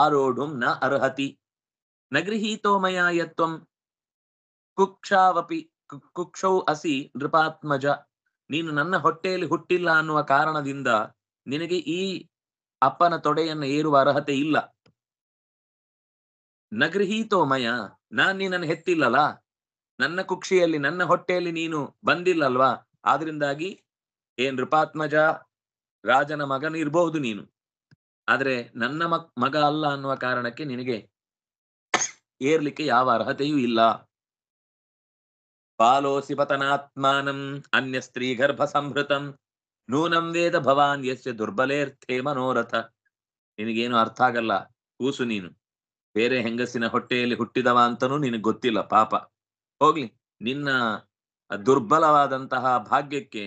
ಆರೋಢುಂ ನ ಅರ್ಹತಿ ನ ಗೃಹೀತೋ ಕುಕ್ಷಾವಪಿ ಕುಕ್ಷೌ ಅಸಿ ನೃಪಾತ್ಮಜ ನೀನು ನನ್ನ ಹೊಟ್ಟೆಯಲ್ಲಿ ಹುಟ್ಟಿಲ್ಲ ಅನ್ನುವ ಕಾರಣದಿಂದ ನಿನಗೆ ಈ ಅಪ್ಪನ ತೊಡೆಯನ್ನು ಏರುವ ಅರ್ಹತೆ ಇಲ್ಲ ನ ಗೃಹೀತೋ ಮಯ ನಾನ್ ಹೆತ್ತಿಲ್ಲಲ್ಲ ನನ್ನ ಕುಕ್ಷಿಯಲ್ಲಿ ನನ್ನ ಹೊಟ್ಟೆಯಲ್ಲಿ ನೀನು ಬಂದಿಲ್ಲಲ್ವಾ ಆದ್ರಿಂದಾಗಿ ಏನ್ ನೃಪಾತ್ಮಜ ರಾಜನ ಇರಬಹುದು ನೀನು ಆದ್ರೆ ನನ್ನ ಮಗ ಅಲ್ಲ ಅನ್ನುವ ಕಾರಣಕ್ಕೆ ನಿನಗೆ ಏರ್ಲಿಕ್ಕೆ ಯಾವ ಅರ್ಹತೆಯೂ ಇಲ್ಲ ಪತನಾತ್ಮಾನಂ ಅನ್ಯ ಸ್ತ್ರೀ ಗರ್ಭ ನೂನಂ ವೇದ ಭವಾನ್ ಯಸ್ಯ ದುರ್ಬಲೇರ್ಥೇ ಮನೋರಥ ನಿನಗೇನು ಅರ್ಥ ಆಗಲ್ಲ ಕೂಸು ನೀನು ಬೇರೆ ಹೆಂಗಸಿನ ಹೊಟ್ಟೆಯಲ್ಲಿ ಹುಟ್ಟಿದವ ಅಂತನೂ ನಿನಗೆ ಗೊತ್ತಿಲ್ಲ ಪಾಪ ಹೋಗ್ಲಿ ನಿನ್ನ ದುರ್ಬಲವಾದಂತಹ ಭಾಗ್ಯಕ್ಕೆ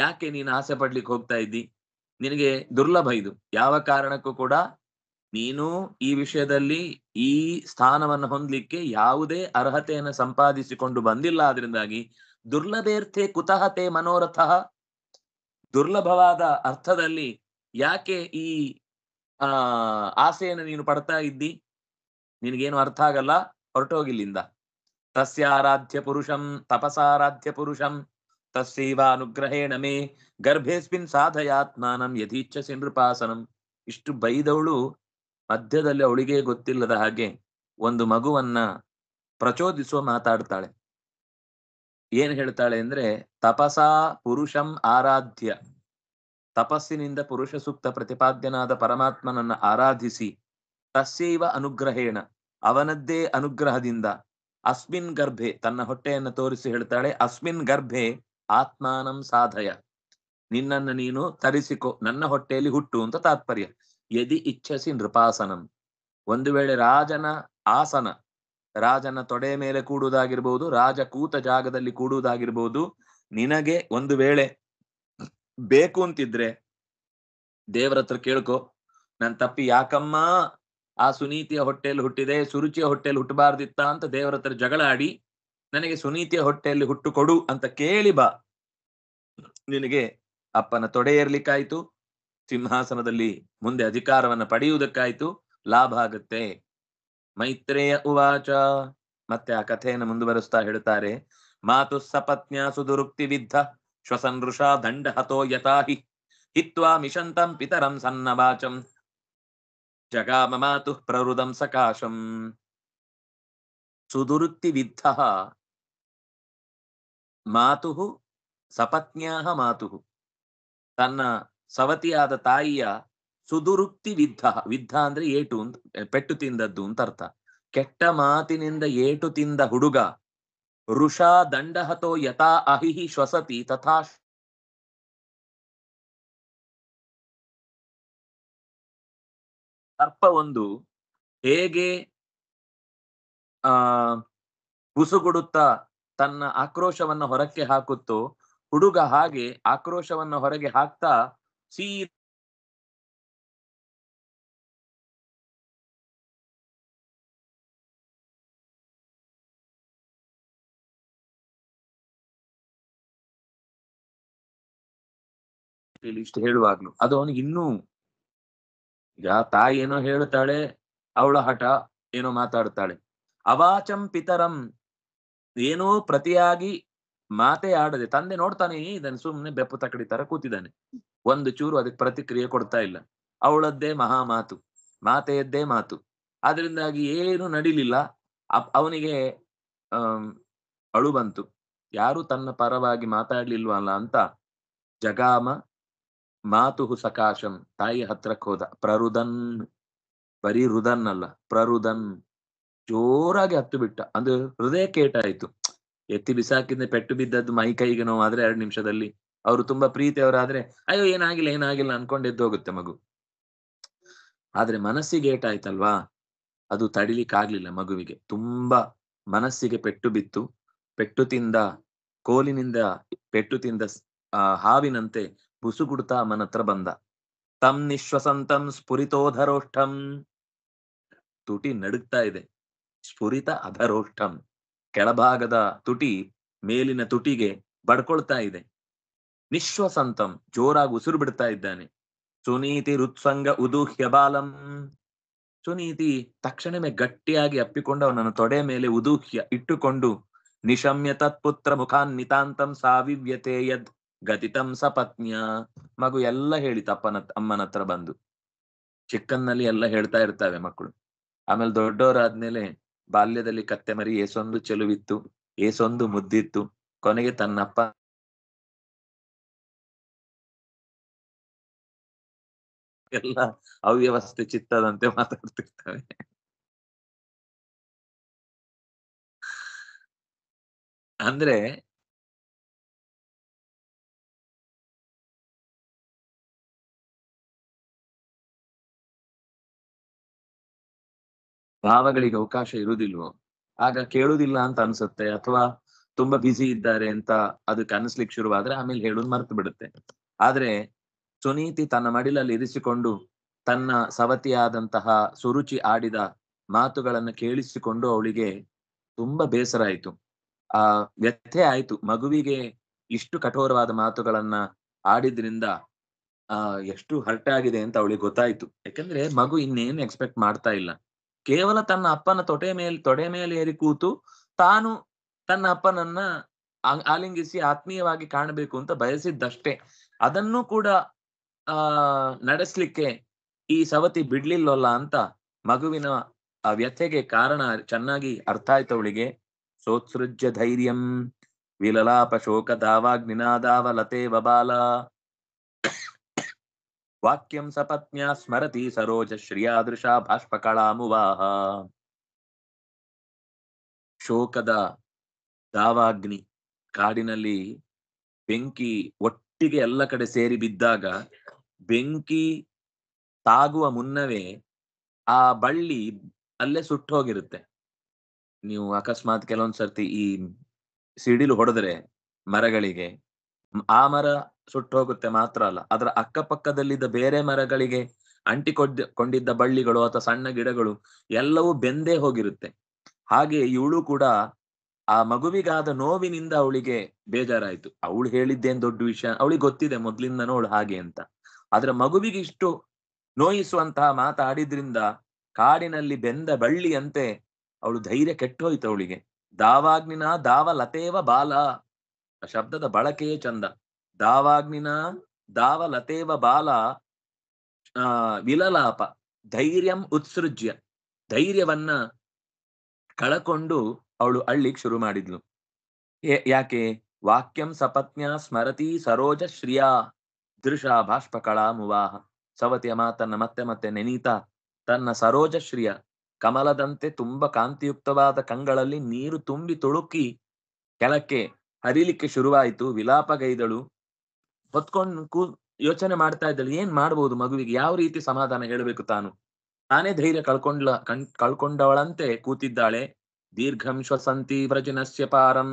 ಯಾಕೆ ನೀನು ಆಸೆ ಪಡ್ಲಿಕ್ಕೆ ಹೋಗ್ತಾ ಇದ್ದಿ ನಿನಗೆ ದುರ್ಲಭ ಇದು ಯಾವ ಕಾರಣಕ್ಕೂ ಕೂಡ ನೀನು ಈ ವಿಷಯದಲ್ಲಿ ಈ ಸ್ಥಾನವನ್ನು ಹೊಂದಲಿಕ್ಕೆ ಯಾವುದೇ ಅರ್ಹತೆಯನ್ನು ಸಂಪಾದಿಸಿಕೊಂಡು ಬಂದಿಲ್ಲ ಅದರಿಂದಾಗಿ ದುರ್ಲಭೇರ್ಥೆ ಕುತಹತೆ ಮನೋರಥ ದುರ್ಲಭವಾದ ಅರ್ಥದಲ್ಲಿ ಯಾಕೆ ಈ ಆ ಆಸೆಯನ್ನು ನೀನು ಪಡ್ತಾ ಇದ್ದಿ ನಿನಗೇನು ಅರ್ಥ ಆಗಲ್ಲ ಹೊರಟೋಗಿಲ್ಲಿಂದ ತಸ್ಯಾರಾಧ್ಯ ಪುರುಷಂ ತಪಸಾರಾಧ್ಯ ಪುರುಷಂ ಅನುಗ್ರಹೇಣ ಮೇ ಗರ್ಭೇಸ್ಮಿನ್ ಸಾಧಯಾತ್ಮಾನಂ ಯಥೀಚ್ಛ ಸಿಂಡೃಪಾಸನಂ ಇಷ್ಟು ಬೈದವಳು ಮಧ್ಯದಲ್ಲಿ ಅವಳಿಗೆ ಗೊತ್ತಿಲ್ಲದ ಹಾಗೆ ಒಂದು ಮಗುವನ್ನ ಪ್ರಚೋದಿಸುವ ಮಾತಾಡ್ತಾಳೆ ಏನ್ ಹೇಳ್ತಾಳೆ ಅಂದ್ರೆ ತಪಸಾ ಪುರುಷಂ ಆರಾಧ್ಯ ತಪಸ್ಸಿನಿಂದ ಪುರುಷ ಸೂಕ್ತ ಪ್ರತಿಪಾದ್ಯನಾದ ಪರಮಾತ್ಮನನ್ನ ಆರಾಧಿಸಿ ತಸ್ಯೈವ ಅನುಗ್ರಹೇಣ ಅವನದ್ದೇ ಅನುಗ್ರಹದಿಂದ ಅಸ್ಮಿನ್ ಗರ್ಭೆ ತನ್ನ ಹೊಟ್ಟೆಯನ್ನು ತೋರಿಸಿ ಹೇಳ್ತಾಳೆ ಅಸ್ಮಿನ್ ಗರ್ಭೆ ಆತ್ಮಾನಂ ಸಾಧಯ ನಿನ್ನನ್ನು ನೀನು ತರಿಸಿಕೊ ನನ್ನ ಹೊಟ್ಟೆಯಲ್ಲಿ ಹುಟ್ಟು ಅಂತ ತಾತ್ಪರ್ಯ ಯದಿ ಇಚ್ಛಸಿ ನೃಪಾಸನಂ ಒಂದು ವೇಳೆ ರಾಜನ ಆಸನ ರಾಜನ ತೊಡೆ ಮೇಲೆ ಕೂಡುವುದಾಗಿರ್ಬೋದು ರಾಜ ಕೂತ ಜಾಗದಲ್ಲಿ ಕೂಡುವುದಾಗಿರ್ಬೋದು ನಿನಗೆ ಒಂದು ವೇಳೆ ಬೇಕು ಅಂತಿದ್ರೆ ದೇವರ ಹತ್ರ ಕೇಳ್ಕೊ ನನ್ ತಪ್ಪಿ ಯಾಕಮ್ಮ ಆ ಸುನೀತಿಯ ಹೊಟ್ಟೆಯಲ್ಲಿ ಹುಟ್ಟಿದೆ ಸುರುಚಿಯ ಹೊಟ್ಟೆಯಲ್ಲಿ ಹುಟ್ಟಬಾರ್ದಿತ್ತ ಅಂತ ದೇವರ ಹತ್ರ ಜಗಳಾಡಿ ನನಗೆ ಸುನೀತಿಯ ಹೊಟ್ಟೆಯಲ್ಲಿ ಹುಟ್ಟು ಕೊಡು ಅಂತ ಕೇಳಿ ಬಾ ನಿನಗೆ ಅಪ್ಪನ ತೊಡೆಯೇರ್ಲಿಕ್ಕಾಯ್ತು ಸಿಂಹಾಸನದಲ್ಲಿ ಮುಂದೆ ಅಧಿಕಾರವನ್ನ ಪಡೆಯುವುದಕ್ಕಾಯ್ತು ಲಾಭ ಆಗುತ್ತೆ ಮೈತ್ರೇಯ ಉವಾಚ ಮತ್ತೆ ಆ ಕಥೆಯನ್ನು ಮುಂದುವರಿಸ್ತಾ ಹೇಳುತ್ತಾರೆ ಮಾತು ಸಪತ್ನ್ಯಾ ಸುದುರುಕ್ತಿ ವಿದ್ಧ ಶ್ವಸನೃಷ ದಂಡ ಹತೋ ಯಥಾಹಿ ಹಿತ್ವಾ ಮಿಷಂತಂ ಪಿತರಂ ಸನ್ನವಾಚಂ ಜಗಾಮ ಮಾತು ಪ್ರವೃದಂ ಸಕಾಶಂ ಸುದುರುಕ್ತಿ ವಿದ್ಧ ಮಾತು ಸಪತ್ನ್ಯಾಹ ಮಾತು ತನ್ನ ಸವತಿಯಾದ ತಾಯಿಯ ಸುದುರುಕ್ತಿ ವಿದ್ಧ ವಿದ್ಧ ಅಂದ್ರೆ ಏಟು ಅಂತ ಪೆಟ್ಟು ತಿಂದದ್ದು ಅಂತ ಅರ್ಥ ಕೆಟ್ಟ ಮಾತಿನಿಂದ ಏಟು ತಿಂದ ಹುಡುಗ ಋಷಾ ದಂಡಹತೋ ಯಥಾ ಅಹಿಹಿ ಶ್ವಸತಿ ತಥಾ ಸರ್ಪ ಒಂದು ಹೇಗೆ ಆ ಗುಸುಗುಡುತ್ತಾ ತನ್ನ ಆಕ್ರೋಶವನ್ನ ಹೊರಕ್ಕೆ ಹಾಕುತ್ತೋ ಹುಡುಗ ಹಾಗೆ ಆಕ್ರೋಶವನ್ನ ಹೊರಗೆ ಹಾಕ್ತಾ ಸೀ ಇಷ್ಟು ಹೇಳುವಾಗ್ಲು ಅದು ಅವನಿಗೆ ಇನ್ನೂ ಈಗ ತಾಯಿ ಏನೋ ಹೇಳ್ತಾಳೆ ಅವಳ ಹಠ ಏನೋ ಮಾತಾಡ್ತಾಳೆ ಅವಾಚಂ ಪಿತರಂ ಏನೋ ಪ್ರತಿಯಾಗಿ ಮಾತೇ ಆಡದೆ ತಂದೆ ನೋಡ್ತಾನೆ ಇದನ್ನು ಸುಮ್ಮನೆ ಬೆಪ್ಪು ತಕಡಿ ತರ ಕೂತಿದ್ದಾನೆ ಒಂದು ಚೂರು ಅದಕ್ಕೆ ಪ್ರತಿಕ್ರಿಯೆ ಕೊಡ್ತಾ ಇಲ್ಲ ಅವಳದ್ದೇ ಮಹಾ ಮಾತು ಮಾತೆಯದ್ದೇ ಮಾತು ಅದರಿಂದಾಗಿ ಏನು ನಡಿಲಿಲ್ಲ ಅವನಿಗೆ ಅಳು ಬಂತು ಯಾರು ತನ್ನ ಪರವಾಗಿ ಮಾತಾಡ್ಲಿಲ್ವಲ್ಲ ಅಂತ ಜಗಾಮ ಮಾತುಹು ಸಕಾಶಂ ತಾಯಿ ಹತ್ರಕ್ಕೆ ಹೋದ ಪ್ರರುದನ್ ಬರೀ ರುದನ್ ಅಲ್ಲ ಪ್ರರುದನ್ ಜೋರಾಗಿ ಹತ್ತು ಬಿಟ್ಟ ಅಂದ್ರೆ ಹೃದಯ ಕೇಟಾಯ್ತು ಎತ್ತಿ ಬಿಸಾಕಿದ್ರೆ ಪೆಟ್ಟು ಬಿದ್ದದ್ದು ಮೈ ಕೈಗೆ ನೋವು ಆದ್ರೆ ಎರಡು ನಿಮಿಷದಲ್ಲಿ ಅವರು ತುಂಬಾ ಪ್ರೀತಿಯವರಾದ್ರೆ ಅಯ್ಯೋ ಏನಾಗಿಲ್ಲ ಏನಾಗಿಲ್ಲ ಅನ್ಕೊಂಡು ಎದ್ದೋಗುತ್ತೆ ಮಗು ಆದ್ರೆ ಮನಸ್ಸಿಗೆ ಏಟಾಯ್ತಲ್ವಾ ಅದು ತಡಿಲಿಕ್ಕಾಗ್ಲಿಲ್ಲ ಮಗುವಿಗೆ ತುಂಬಾ ಮನಸ್ಸಿಗೆ ಪೆಟ್ಟು ಬಿತ್ತು ಪೆಟ್ಟು ತಿಂದ ಕೋಲಿನಿಂದ ಪೆಟ್ಟು ತಿಂದ ಹಾವಿನಂತೆ ಬುಸುಗುಡ್ತಾ ಮನತ್ರ ಬಂದ ತಮ್ ನಿಶ್ವಸಂತಂ ಸ್ಫುರಿತೋಧರೋಷ್ಠಂ ತುಟಿ ನಡುಗ್ತಾ ಇದೆ ಸ್ಫುರಿತ ಅಧರೋಷ್ಠಂ ಕೆಳಭಾಗದ ತುಟಿ ಮೇಲಿನ ತುಟಿಗೆ ಬಡ್ಕೊಳ್ತಾ ಇದೆ ನಿಶ್ವಸಂತಂ ಜೋರಾಗಿ ಉಸಿರು ಬಿಡ್ತಾ ಇದ್ದಾನೆ ಸುನೀತಿ ರುತ್ಸಂಗ ಉದೂಹ್ಯ ಬಾಲಂ ಸುನೀತಿ ತಕ್ಷಣವೇ ಗಟ್ಟಿಯಾಗಿ ಅಪ್ಪಿಕೊಂಡು ಅವನನ್ನು ತೊಡೆ ಮೇಲೆ ಉದೂಹ್ಯ ಇಟ್ಟುಕೊಂಡು ನಿಶಮ್ಯ ತತ್ಪುತ್ರ ಮುಖಾನ್ ನಿತಾಂತಂ ಸಾವಿವ್ಯತೆ ಯದ್ ಗತಿತಂ ಸಪತ್ನ್ಯ ಮಗು ಎಲ್ಲ ಹೇಳಿತ ಅಪ್ಪನ ಅಮ್ಮನ ಹತ್ರ ಬಂದು ಚಿಕ್ಕನ್ನಲ್ಲಿ ಎಲ್ಲ ಹೇಳ್ತಾ ಇರ್ತಾವೆ ಮಕ್ಕಳು ಆಮೇಲೆ ದೊಡ್ಡವರಾದ್ಮೇಲೆ ಬಾಲ್ಯದಲ್ಲಿ ಕತ್ತೆ ಮರಿ ಏಸೊಂದು ಚೆಲುವಿತ್ತು ಏಸೊಂದು ಮುದ್ದಿತ್ತು ಕೊನೆಗೆ ತನ್ನಪ್ಪ ಎಲ್ಲ ಅವ್ಯವಸ್ಥೆ ಚಿತ್ತದಂತೆ ಮಾತಾಡ್ತಿರ್ತವೆ ಅಂದ್ರೆ ಭಾವಗಳಿಗೆ ಅವಕಾಶ ಇರುವುದಿಲ್ವೋ ಆಗ ಕೇಳುದಿಲ್ಲ ಅಂತ ಅನ್ಸುತ್ತೆ ಅಥವಾ ತುಂಬಾ ಬ್ಯುಸಿ ಇದ್ದಾರೆ ಅಂತ ಅದಕ್ಕೆ ಅನಿಸ್ಲಿಕ್ಕೆ ಶುರುವಾದ್ರೆ ಆಮೇಲೆ ಹೇಳೋದು ಮರ್ತು ಬಿಡುತ್ತೆ ಆದ್ರೆ ಸುನೀತಿ ತನ್ನ ಮಡಿಲಲ್ಲಿ ಇರಿಸಿಕೊಂಡು ತನ್ನ ಸವತಿಯಾದಂತಹ ಸುರುಚಿ ಆಡಿದ ಮಾತುಗಳನ್ನು ಕೇಳಿಸಿಕೊಂಡು ಅವಳಿಗೆ ತುಂಬಾ ಬೇಸರ ಆಯ್ತು ಆ ವ್ಯಥೆ ಆಯ್ತು ಮಗುವಿಗೆ ಇಷ್ಟು ಕಠೋರವಾದ ಮಾತುಗಳನ್ನ ಆಡಿದ್ರಿಂದ ಆ ಎಷ್ಟು ಹರ್ಟ್ ಆಗಿದೆ ಅಂತ ಅವಳಿಗೆ ಗೊತ್ತಾಯ್ತು ಯಾಕಂದ್ರೆ ಮಗು ಇನ್ನೇನು ಎಕ್ಸ್ಪೆಕ್ಟ್ ಮಾಡ್ತಾ ಇಲ್ಲ ಕೇವಲ ತನ್ನ ಅಪ್ಪನ ತೊಟೆ ಮೇಲೆ ತೊಡೆ ಮೇಲೆ ಏರಿ ಕೂತು ತಾನು ತನ್ನ ಅಪ್ಪನನ್ನ ಆಲಿಂಗಿಸಿ ಆತ್ಮೀಯವಾಗಿ ಕಾಣಬೇಕು ಅಂತ ಬಯಸಿದ್ದಷ್ಟೇ ಅದನ್ನು ಕೂಡ ಆ ನಡೆಸ್ಲಿಕ್ಕೆ ಈ ಸವತಿ ಬಿಡ್ಲಿಲ್ಲಲ್ಲ ಅಂತ ಮಗುವಿನ ಆ ವ್ಯಥೆಗೆ ಕಾರಣ ಚೆನ್ನಾಗಿ ಅರ್ಥ ಆಯ್ತವಳಿಗೆ ಸೋತ್ಸೃಜ್ಯ ಧೈರ್ಯಂ ವಿಲಲಾಪ ಶೋಕ ದಾವಾಗ್ನಿನಾದಾವ ಲತೆ ವಬಾಲ ವಾಕ್ಯಂ वाक्यं ಸರೋಜ स्मरति सरोजश्रियादृशा ಬಾಷ್ಪಕಳಾಮುವಾಹ ಶೋಕದ ದಾವಾಗ್ನಿ ಕಾಡಿನಲ್ಲಿ ಬೆಂಕಿ ಒಟ್ಟಿಗೆ ಎಲ್ಲ ಕಡೆ ಸೇರಿ ಬಿದ್ದಾಗ ಬೆಂಕಿ ತಾಗುವ ಮುನ್ನವೇ ಆ ಬಳ್ಳಿ ಅಲ್ಲೇ ಸುಟ್ಟೋಗಿರುತ್ತೆ ನೀವು ಅಕಸ್ಮಾತ್ ಕೆಲವೊಂದ್ಸರ್ತಿ ಈ ಸಿಡಿಲು ಹೊಡೆದ್ರೆ ಮರಗಳಿಗೆ ಆ ಮರ ಸುಟ್ಟು ಹೋಗುತ್ತೆ ಮಾತ್ರ ಅಲ್ಲ ಅದರ ಅಕ್ಕಪಕ್ಕದಲ್ಲಿದ್ದ ಬೇರೆ ಮರಗಳಿಗೆ ಅಂಟಿಕೊಂಡ ಕೊಂಡಿದ್ದ ಬಳ್ಳಿಗಳು ಅಥವಾ ಸಣ್ಣ ಗಿಡಗಳು ಎಲ್ಲವೂ ಬೆಂದೇ ಹೋಗಿರುತ್ತೆ ಹಾಗೆ ಇವಳು ಕೂಡ ಆ ಮಗುವಿಗಾದ ನೋವಿನಿಂದ ಅವಳಿಗೆ ಬೇಜಾರಾಯ್ತು ಅವಳು ಹೇಳಿದ್ದೇನ್ ದೊಡ್ಡ ವಿಷಯ ಅವಳಿಗೆ ಗೊತ್ತಿದೆ ಮೊದ್ಲಿಂದನೂ ಅವಳು ಹಾಗೆ ಅಂತ ಆದ್ರೆ ಮಗುವಿಗೆ ಇಷ್ಟು ನೋಯಿಸುವಂತಹ ಮಾತಾಡಿದ್ರಿಂದ ಕಾಡಿನಲ್ಲಿ ಬೆಂದ ಬಳ್ಳಿಯಂತೆ ಅವಳು ಧೈರ್ಯ ಕೆಟ್ಟೋಯ್ತು ಅವಳಿಗೆ ದಾವಾಗ್ನಿನ ದಾವ ಲತೇವ ಬಾಲ ಆ ಶಬ್ದದ ಬಳಕೆಯೇ ಚಂದ ದಾವಾಗ್ನಿನ ದಾವಲತೇವ ಬಾಲ ಆ ವಿಲಲಾಪ ಧೈರ್ಯಂ ಉತ್ಸೃಜ್ಯ ಧೈರ್ಯವನ್ನ ಕಳಕೊಂಡು ಅವಳು ಅಳ್ಳಿಕ್ ಶುರು ಮಾಡಿದ್ಲು ಯಾಕೆ ವಾಕ್ಯಂ ಸಪತ್ನ್ಯ ಸ್ಮರತಿ ಸರೋಜ ಶ್ರಿಯಾ ದೃಶ ಕಳಾ ಮುವಾಹ ಸವತಿಯ ಮಾತನ್ನ ಮತ್ತೆ ಮತ್ತೆ ನೆನೀತಾ ತನ್ನ ಸರೋಜ ಶ್ರಿಯ ಕಮಲದಂತೆ ತುಂಬಾ ಕಾಂತಿಯುಕ್ತವಾದ ಕಂಗಳಲ್ಲಿ ನೀರು ತುಂಬಿ ತುಳುಕಿ ಕೆಳಕ್ಕೆ ಹರಿಲಿಕ್ಕೆ ಶುರುವಾಯಿತು ವಿಲಾಪಗೈದಳು ಹೊತ್ಕೊಂಡು ಕೂ ಯೋಚನೆ ಮಾಡ್ತಾ ಇದ್ದಾಳೆ ಏನ್ ಮಾಡ್ಬೋದು ಮಗುವಿಗೆ ಯಾವ ರೀತಿ ಸಮಾಧಾನ ಹೇಳಬೇಕು ತಾನು ತಾನೇ ಧೈರ್ಯ ಕಳ್ಕೊಂಡ್ಲ ಕಣ್ ಕಳ್ಕೊಂಡವಳಂತೆ ಕೂತಿದ್ದಾಳೆ ದೀರ್ಘಂ ಶ್ವಸಂತಿ ವ್ರಜನಸ್ಯ ಪಾರಂ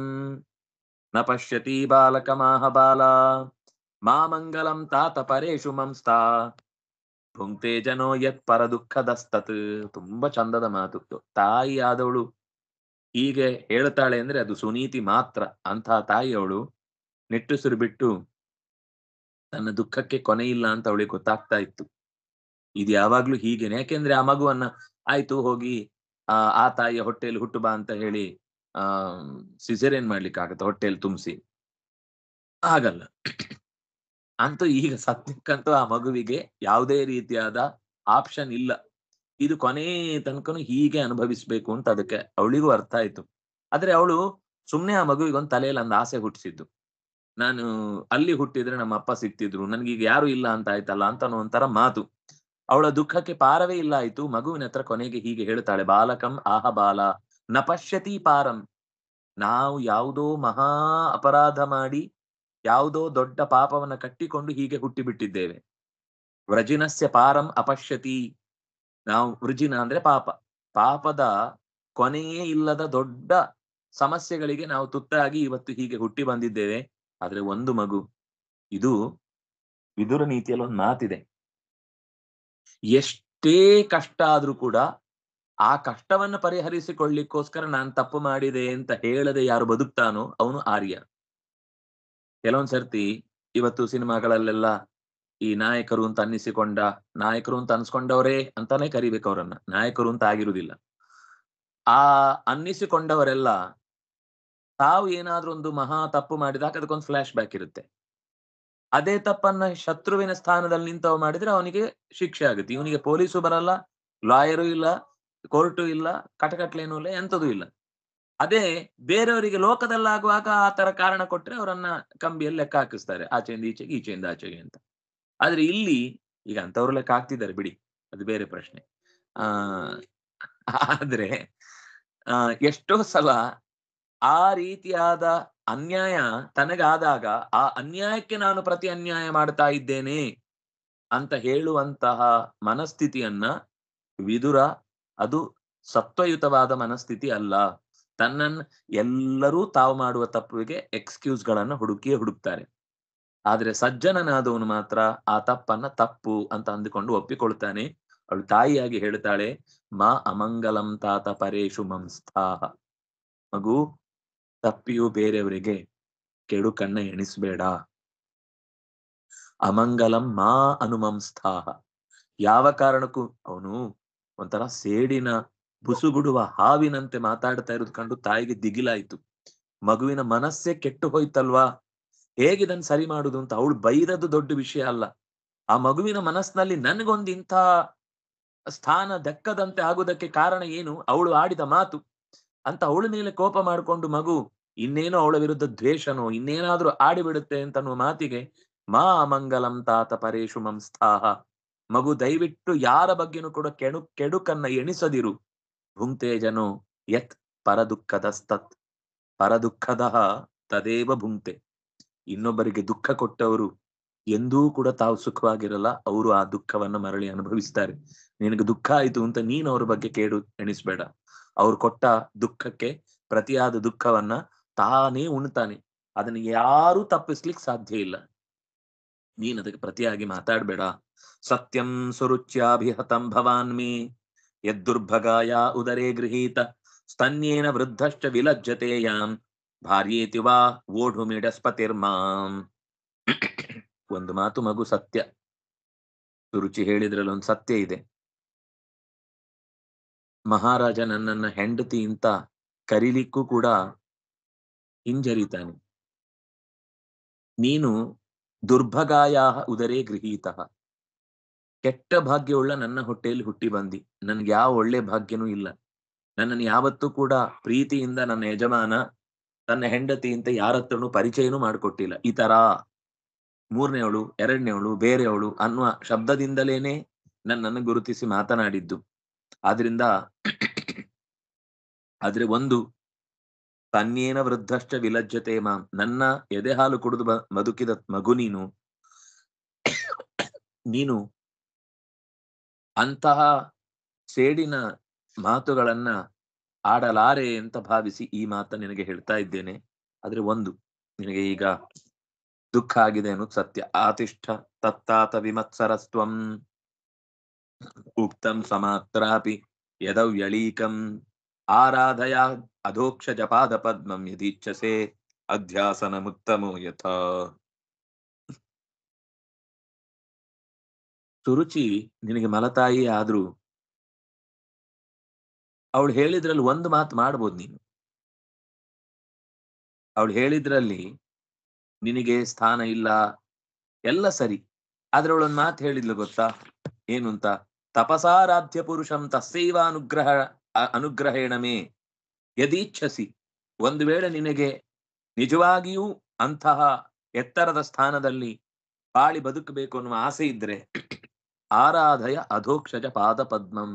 ನ ಪಶ್ಯತಿ ಬಾಲಕ ಮಾಹಬಾಲ ಮಾ ಮಂಗಲಂ ತಾತ ಪರೇಶು ಮಂಸ್ತಾ ಭುಂಕ್ತೆ ಜನೋ ಯತ್ ಪರ ದುಃಖದಸ್ತತ್ ತುಂಬಾ ಚಂದದ ಮಾತು ತಾಯಿ ಆದವಳು ಹೀಗೆ ಹೇಳ್ತಾಳೆ ಅಂದ್ರೆ ಅದು ಸುನೀತಿ ಮಾತ್ರ ಅಂತಹ ಅವಳು ನಿಟ್ಟುಸಿರು ಬಿಟ್ಟು ತನ್ನ ದುಃಖಕ್ಕೆ ಕೊನೆ ಇಲ್ಲ ಅಂತ ಅವಳಿಗೆ ಗೊತ್ತಾಗ್ತಾ ಇತ್ತು ಇದು ಯಾವಾಗ್ಲೂ ಹೀಗೇನೆ ಯಾಕೆಂದ್ರೆ ಆ ಮಗುವನ್ನ ಆಯ್ತು ಹೋಗಿ ಆ ಆ ತಾಯಿಯ ಹೊಟ್ಟೆಯಲ್ಲಿ ಹುಟ್ಟು ಬಾ ಅಂತ ಹೇಳಿ ಆ ಸಿಸೇರಿಯನ್ ಮಾಡ್ಲಿಕ್ಕೆ ಆಗತ್ತ ಹೊಟ್ಟೆಯಲ್ಲಿ ತುಂಬಿಸಿ ಆಗಲ್ಲ ಅಂತೂ ಈಗ ಸತ್ಯಕ್ಕಂತೂ ಆ ಮಗುವಿಗೆ ಯಾವುದೇ ರೀತಿಯಾದ ಆಪ್ಷನ್ ಇಲ್ಲ ಇದು ಕೊನೆ ತನಕನು ಹೀಗೆ ಅನುಭವಿಸ್ಬೇಕು ಅಂತ ಅದಕ್ಕೆ ಅವಳಿಗೂ ಅರ್ಥ ಆಯ್ತು ಆದ್ರೆ ಅವಳು ಸುಮ್ನೆ ಆ ಮಗುವಿಗೆ ಒಂದು ತಲೆಯಲ್ಲಿ ಒಂದು ಆಸೆ ಹುಟ್ಟಿಸಿದ್ದು ನಾನು ಅಲ್ಲಿ ಹುಟ್ಟಿದ್ರೆ ನಮ್ಮ ಅಪ್ಪ ಸಿಕ್ತಿದ್ರು ಈಗ ಯಾರು ಇಲ್ಲ ಅಂತ ಆಯ್ತಲ್ಲ ಅಂತ ಒಂಥರ ಮಾತು ಅವಳ ದುಃಖಕ್ಕೆ ಪಾರವೇ ಇಲ್ಲ ಆಯ್ತು ಮಗುವಿನ ಹತ್ರ ಕೊನೆಗೆ ಹೀಗೆ ಹೇಳ್ತಾಳೆ ಬಾಲಕಂ ಆಹ ಬಾಲ ನಪಶ್ಯತಿ ಪಾರಂ ನಾವು ಯಾವುದೋ ಮಹಾ ಅಪರಾಧ ಮಾಡಿ ಯಾವುದೋ ದೊಡ್ಡ ಪಾಪವನ್ನ ಕಟ್ಟಿಕೊಂಡು ಹೀಗೆ ಹುಟ್ಟಿಬಿಟ್ಟಿದ್ದೇವೆ ವ್ರಜಿನಸ್ಯ ಪಾರಂ ಅಪಶ್ಯತಿ ನಾವು ವೃಜಿನ ಅಂದ್ರೆ ಪಾಪ ಪಾಪದ ಕೊನೆಯೇ ಇಲ್ಲದ ದೊಡ್ಡ ಸಮಸ್ಯೆಗಳಿಗೆ ನಾವು ತುತ್ತಾಗಿ ಇವತ್ತು ಹೀಗೆ ಹುಟ್ಟಿ ಬಂದಿದ್ದೇವೆ ಆದ್ರೆ ಒಂದು ಮಗು ಇದು ವಿದುರ ನೀತಿಯಲ್ಲಿ ಒಂದು ಮಾತಿದೆ ಎಷ್ಟೇ ಕಷ್ಟ ಆದ್ರೂ ಕೂಡ ಆ ಕಷ್ಟವನ್ನು ಪರಿಹರಿಸಿಕೊಳ್ಳಿಕ್ಕೋಸ್ಕರ ನಾನು ತಪ್ಪು ಮಾಡಿದೆ ಅಂತ ಹೇಳದೆ ಯಾರು ಬದುಕ್ತಾನೋ ಅವನು ಆರ್ಯ ಕೆಲವೊಂದ್ಸರ್ತಿ ಇವತ್ತು ಸಿನಿಮಾಗಳಲ್ಲೆಲ್ಲ ಈ ನಾಯಕರು ಅಂತ ಅನ್ನಿಸಿಕೊಂಡ ನಾಯಕರು ಅಂತ ಅನ್ಸ್ಕೊಂಡವರೇ ಅಂತಾನೆ ಕರಿಬೇಕು ಅವರನ್ನ ನಾಯಕರು ಅಂತ ಆಗಿರುವುದಿಲ್ಲ ಆ ಅನ್ನಿಸಿಕೊಂಡವರೆಲ್ಲ ತಾವು ಏನಾದ್ರೂ ಒಂದು ಮಹಾ ತಪ್ಪು ಮಾಡಿದಾಗ ಅದಕ್ಕೊಂದು ಫ್ಲಾಶ್ ಬ್ಯಾಕ್ ಇರುತ್ತೆ ಅದೇ ತಪ್ಪನ್ನ ಶತ್ರುವಿನ ಸ್ಥಾನದಲ್ಲಿ ನಿಂತವ ಮಾಡಿದ್ರೆ ಅವನಿಗೆ ಶಿಕ್ಷೆ ಆಗುತ್ತೆ ಇವನಿಗೆ ಪೊಲೀಸು ಬರಲ್ಲ ಲಾಯರು ಇಲ್ಲ ಕೋರ್ಟು ಇಲ್ಲ ಕಟಕಟ್ಲೇನು ಇಲ್ಲ ಎಂಥದ್ದು ಇಲ್ಲ ಅದೇ ಬೇರೆಯವರಿಗೆ ಲೋಕದಲ್ಲಾಗುವಾಗ ಆ ತರ ಕಾರಣ ಕೊಟ್ರೆ ಅವರನ್ನ ಕಂಬಿಯಲ್ಲಿ ಲೆಕ್ಕ ಹಾಕಿಸ್ತಾರೆ ಆಚೆಯಿಂದ ಈಚೆಗೆ ಈಚೆಯಿಂದ ಆಚೆಗೆ ಅಂತ ಆದ್ರೆ ಇಲ್ಲಿ ಈಗ ಅಂತವ್ರು ಲೆಕ್ಕ ಹಾಕ್ತಿದ್ದಾರೆ ಬಿಡಿ ಅದು ಬೇರೆ ಪ್ರಶ್ನೆ ಆ ಆದ್ರೆ ಆ ಎಷ್ಟೋ ಸಲ ಆ ರೀತಿಯಾದ ಅನ್ಯಾಯ ತನಗಾದಾಗ ಆ ಅನ್ಯಾಯಕ್ಕೆ ನಾನು ಪ್ರತಿ ಅನ್ಯಾಯ ಮಾಡ್ತಾ ಇದ್ದೇನೆ ಅಂತ ಹೇಳುವಂತಹ ಮನಸ್ಥಿತಿಯನ್ನ ವಿದುರ ಅದು ಸತ್ವಯುತವಾದ ಮನಸ್ಥಿತಿ ಅಲ್ಲ ತನ್ನನ್ನ ಎಲ್ಲರೂ ತಾವು ಮಾಡುವ ತಪ್ಪಿಗೆ ಎಕ್ಸ್ಕ್ಯೂಸ್ ಗಳನ್ನ ಹುಡುಕಿಯೇ ಹುಡುಕ್ತಾರೆ ಆದ್ರೆ ಸಜ್ಜನನಾದವನು ಮಾತ್ರ ಆ ತಪ್ಪನ್ನ ತಪ್ಪು ಅಂತ ಅಂದುಕೊಂಡು ಒಪ್ಪಿಕೊಳ್ತಾನೆ ಅವಳು ತಾಯಿಯಾಗಿ ಹೇಳ್ತಾಳೆ ಮಾ ಅಮಂಗಲಂ ತಾತ ಪರೇಶು ಮಂಸ್ಥಾ ಮಗು ತಪ್ಪಿಯೂ ಬೇರೆಯವರಿಗೆ ಕೆಡುಕನ್ನ ಎಣಿಸಬೇಡ ಅಮಂಗಲಂ ಮಾ ಅನುಮಂಸ್ಥಾಹ ಯಾವ ಕಾರಣಕ್ಕೂ ಅವನು ಒಂಥರ ಸೇಡಿನ ಬುಸುಗುಡುವ ಹಾವಿನಂತೆ ಮಾತಾಡ್ತಾ ಇರೋದು ಕಂಡು ತಾಯಿಗೆ ದಿಗಿಲಾಯ್ತು ಮಗುವಿನ ಮನಸ್ಸೇ ಕೆಟ್ಟು ಹೋಯ್ತಲ್ವಾ ಹೇಗಿದನ್ ಸರಿ ಮಾಡುದು ಅಂತ ಅವಳು ಬೈರದು ದೊಡ್ಡ ವಿಷಯ ಅಲ್ಲ ಆ ಮಗುವಿನ ಮನಸ್ಸಿನಲ್ಲಿ ನನ್ಗೊಂದು ಇಂಥ ಸ್ಥಾನ ದಕ್ಕದಂತೆ ಆಗುದಕ್ಕೆ ಕಾರಣ ಏನು ಅವಳು ಆಡಿದ ಮಾತು ಅಂತ ಅವಳ ಮೇಲೆ ಕೋಪ ಮಾಡಿಕೊಂಡು ಮಗು ಇನ್ನೇನೋ ಅವಳ ವಿರುದ್ಧ ದ್ವೇಷನೋ ಇನ್ನೇನಾದ್ರೂ ಆಡಿಬಿಡುತ್ತೆ ಅಂತ ಅನ್ನುವ ಮಾತಿಗೆ ಮಾ ಅಮಂಗಲಂ ತಾತ ಪರೇಶು ಮಂಸ್ತಾಹ ಮಗು ದಯವಿಟ್ಟು ಯಾರ ಬಗ್ಗೆನೂ ಕೂಡ ಕೆಡು ಕೆಡುಕನ್ನ ಎಣಿಸದಿರು ಭುಂಕ್ತೇಜನು ಯತ್ ಪರದುಃಖದಸ್ತತ್ ಪರದುಃಖದ ತದೇವ ಭುಂಕ್ತೆ ಇನ್ನೊಬ್ಬರಿಗೆ ದುಃಖ ಕೊಟ್ಟವರು ಎಂದೂ ಕೂಡ ತಾವು ಸುಖವಾಗಿರಲ್ಲ ಅವರು ಆ ದುಃಖವನ್ನ ಮರಳಿ ಅನುಭವಿಸ್ತಾರೆ ನಿನಗೆ ದುಃಖ ಆಯ್ತು ಅಂತ ನೀನು ಅವ್ರ ಬಗ್ಗೆ ಕೇಳು ಎಣಿಸ್ಬೇಡ ಅವ್ರು ಕೊಟ್ಟ ದುಃಖಕ್ಕೆ ಪ್ರತಿಯಾದ ದುಃಖವನ್ನ ತಾನೇ ಉಣ್ತಾನೆ ಅದನ್ನ ಯಾರು ತಪ್ಪಿಸ್ಲಿಕ್ ಸಾಧ್ಯ ಇಲ್ಲ ನೀನ್ ಅದಕ್ಕೆ ಪ್ರತಿಯಾಗಿ ಮಾತಾಡ್ಬೇಡ ಸತ್ಯಂ ಸುರುಚ್ಯಾಭಿಹತಂ ಭವಾನ್ ಮೇ ಯದ್ದುರ್ಭಗಾಯ ಗೃಹೀತ ಸ್ತನ್ಯೇನ ವೃದ್ಧಶ್ಚ ವಿಲಜ್ಜತೆ ಯಾಂ ಭಾರ್ಯೇತಿ ವಾ ಮಿಡಸ್ಪತಿರ್ಮಾಂ ಒಂದು ಮಾತು ಮಗು ಸತ್ಯ ಸುರುಚಿ ಹೇಳಿದ್ರಲ್ಲಿ ಒಂದು ಸತ್ಯ ಇದೆ ಮಹಾರಾಜ ನನ್ನನ್ನ ಹೆಂಡತಿ ಅಂತ ಕರೀಲಿಕ್ಕೂ ಕೂಡ ಹಿಂಜರಿತಾನೆ ನೀನು ದುರ್ಭಗಾಯ ಉದರೇ ಗೃಹೀತ ಕೆಟ್ಟ ಭಾಗ್ಯವುಳ್ಳ ನನ್ನ ಹೊಟ್ಟೆಯಲ್ಲಿ ಹುಟ್ಟಿ ಬಂದಿ ನನ್ಗೆ ಯಾವ ಒಳ್ಳೆ ಭಾಗ್ಯನೂ ಇಲ್ಲ ನನ್ನನ್ನು ಯಾವತ್ತೂ ಕೂಡ ಪ್ರೀತಿಯಿಂದ ನನ್ನ ಯಜಮಾನ ತನ್ನ ಹೆಂಡತಿ ಅಂತ ಯಾರತ್ರನೂ ಪರಿಚಯನೂ ಮಾಡಿಕೊಟ್ಟಿಲ್ಲ ಈ ತರ ಮೂರನೇವಳು ಎರಡನೇವಳು ಬೇರೆಯವಳು ಅನ್ನುವ ಶಬ್ದದಿಂದಲೇನೆ ನನ್ನನ್ನು ಗುರುತಿಸಿ ಮಾತನಾಡಿದ್ದು ಆದ್ರಿಂದ ಆದ್ರೆ ಒಂದು ತನ್ನೇನ ವೃದ್ಧಷ್ಟ ವಿಲಜ್ಜತೆ ಮಾಂ ನನ್ನ ಎದೆ ಹಾಲು ಕುಡಿದು ಮದುಕಿದ ಮಗು ನೀನು ನೀನು ಅಂತಹ ಸೇಡಿನ ಮಾತುಗಳನ್ನ ಆಡಲಾರೆ ಅಂತ ಭಾವಿಸಿ ಈ ಮಾತ ನಿನಗೆ ಹೇಳ್ತಾ ಇದ್ದೇನೆ ಆದ್ರೆ ಒಂದು ನಿನಗೆ ಈಗ ದುಃಖ ಆಗಿದೆ ಅನ್ನೋದು ಸತ್ಯ ಆತಿಷ್ಠ ತತ್ತಾತ ವಿಮತ್ಸರಸ್ವಂ ಉಕ್ತಂ ಸಮಾತ್ರಾಪಿ ಯದವ್ಯಳೀಕಂ ಆರಾಧಯ ಅಧೋಕ್ಷ ಜಪಾದ ಪದ್ಮಂ ಯದೀಚ್ಛಸೆ ಅಧ್ಯಾಸನ ಮುತ್ತಮೋ ಯಥ ಸುರುಚಿ ನಿನಗೆ ಮಲತಾಯಿ ಆದ್ರೂ ಅವಳು ಹೇಳಿದ್ರಲ್ಲಿ ಒಂದು ಮಾತು ಮಾಡ್ಬೋದು ನೀನು ಅವಳು ಹೇಳಿದ್ರಲ್ಲಿ ನಿನಗೆ ಸ್ಥಾನ ಇಲ್ಲ ಎಲ್ಲ ಸರಿ ಆದ್ರೆ ಅವಳೊಂದು ಮಾತು ಹೇಳಿದ್ಲು ಗೊತ್ತಾ ಏನು ಅಂತ ತಪಸಾರಾಧ್ಯ ಪುರುಷಂ ತಸ್ಸೈವ ಅನುಗ್ರಹ ಅನುಗ್ರಹೇಣಮೇ ಮೇ ಯದೀಚ್ಛಸಿ ಒಂದು ವೇಳೆ ನಿನಗೆ ನಿಜವಾಗಿಯೂ ಅಂತಹ ಎತ್ತರದ ಸ್ಥಾನದಲ್ಲಿ ಬಾಳಿ ಬದುಕಬೇಕು ಅನ್ನುವ ಆಸೆ ಇದ್ರೆ ಆರಾಧಯ ಅಧೋಕ್ಷಜ ಪಾದ ಪದ್ಮಂ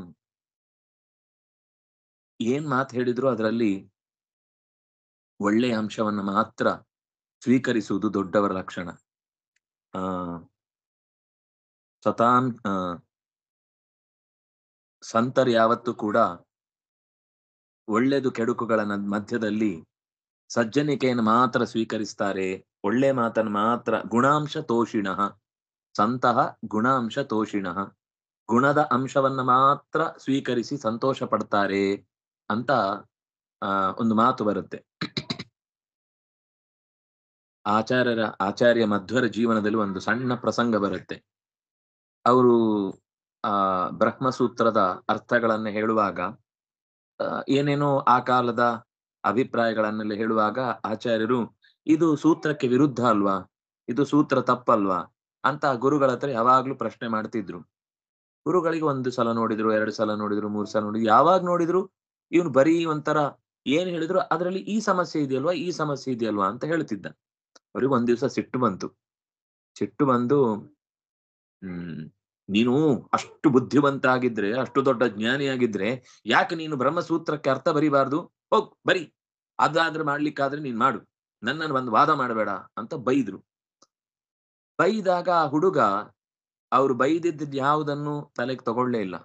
ಏನ್ ಮಾತು ಹೇಳಿದ್ರು ಅದರಲ್ಲಿ ಒಳ್ಳೆಯ ಅಂಶವನ್ನು ಮಾತ್ರ ಸ್ವೀಕರಿಸುವುದು ದೊಡ್ಡವರ ಲಕ್ಷಣ ಸತಾಂ ಸಂತರು ಯಾವತ್ತೂ ಕೂಡ ಒಳ್ಳೆದು ಕೆಡುಕುಗಳ ಮಧ್ಯದಲ್ಲಿ ಸಜ್ಜನಿಕೆಯನ್ನು ಮಾತ್ರ ಸ್ವೀಕರಿಸ್ತಾರೆ ಒಳ್ಳೆ ಮಾತನ್ನು ಮಾತ್ರ ಗುಣಾಂಶ ತೋಷಿಣ ಸಂತಹ ಗುಣಾಂಶ ತೋಷಿಣ ಗುಣದ ಅಂಶವನ್ನ ಮಾತ್ರ ಸ್ವೀಕರಿಸಿ ಸಂತೋಷ ಪಡ್ತಾರೆ ಅಂತ ಒಂದು ಮಾತು ಬರುತ್ತೆ ಆಚಾರ್ಯರ ಆಚಾರ್ಯ ಮಧ್ವರ ಜೀವನದಲ್ಲಿ ಒಂದು ಸಣ್ಣ ಪ್ರಸಂಗ ಬರುತ್ತೆ ಅವರು ಆ ಬ್ರಹ್ಮಸೂತ್ರದ ಅರ್ಥಗಳನ್ನ ಹೇಳುವಾಗ ಏನೇನೋ ಆ ಕಾಲದ ಅಭಿಪ್ರಾಯಗಳನ್ನೆಲ್ಲ ಹೇಳುವಾಗ ಆಚಾರ್ಯರು ಇದು ಸೂತ್ರಕ್ಕೆ ವಿರುದ್ಧ ಅಲ್ವಾ ಇದು ಸೂತ್ರ ತಪ್ಪಲ್ವಾ ಅಂತ ಗುರುಗಳ ಹತ್ರ ಯಾವಾಗ್ಲೂ ಪ್ರಶ್ನೆ ಮಾಡ್ತಿದ್ರು ಗುರುಗಳಿಗೆ ಒಂದು ಸಲ ನೋಡಿದ್ರು ಎರಡು ಸಲ ನೋಡಿದ್ರು ಮೂರು ಸಲ ನೋಡಿದ್ರು ಯಾವಾಗ ನೋಡಿದ್ರು ಇವನು ಬರೀ ಒಂಥರ ಏನ್ ಹೇಳಿದ್ರು ಅದರಲ್ಲಿ ಈ ಸಮಸ್ಯೆ ಇದೆಯಲ್ವಾ ಈ ಸಮಸ್ಯೆ ಇದೆಯಲ್ವಾ ಅಂತ ಹೇಳ್ತಿದ್ದ ಅವ್ರಿಗೆ ಒಂದ್ ದಿವಸ ಸಿಟ್ಟು ಬಂತು ಸಿಟ್ಟು ಬಂದು ಹ್ಮ್ ನೀನು ಅಷ್ಟು ಬುದ್ಧಿವಂತ ಆಗಿದ್ರೆ ಅಷ್ಟು ದೊಡ್ಡ ಆಗಿದ್ರೆ ಯಾಕೆ ನೀನು ಬ್ರಹ್ಮಸೂತ್ರಕ್ಕೆ ಅರ್ಥ ಬರಿಬಾರ್ದು ಹೋಗ್ ಬರಿ ಅದಾದ್ರೆ ಮಾಡ್ಲಿಕ್ಕಾದ್ರೆ ನೀನ್ ಮಾಡು ನನ್ನನ್ನು ಒಂದು ವಾದ ಮಾಡಬೇಡ ಅಂತ ಬೈದ್ರು ಬೈದಾಗ ಆ ಹುಡುಗ ಅವ್ರು ಬೈದಿದ್ದ ಯಾವುದನ್ನು ತಲೆಗೆ ತಗೊಳ್ಳೇ ಇಲ್ಲ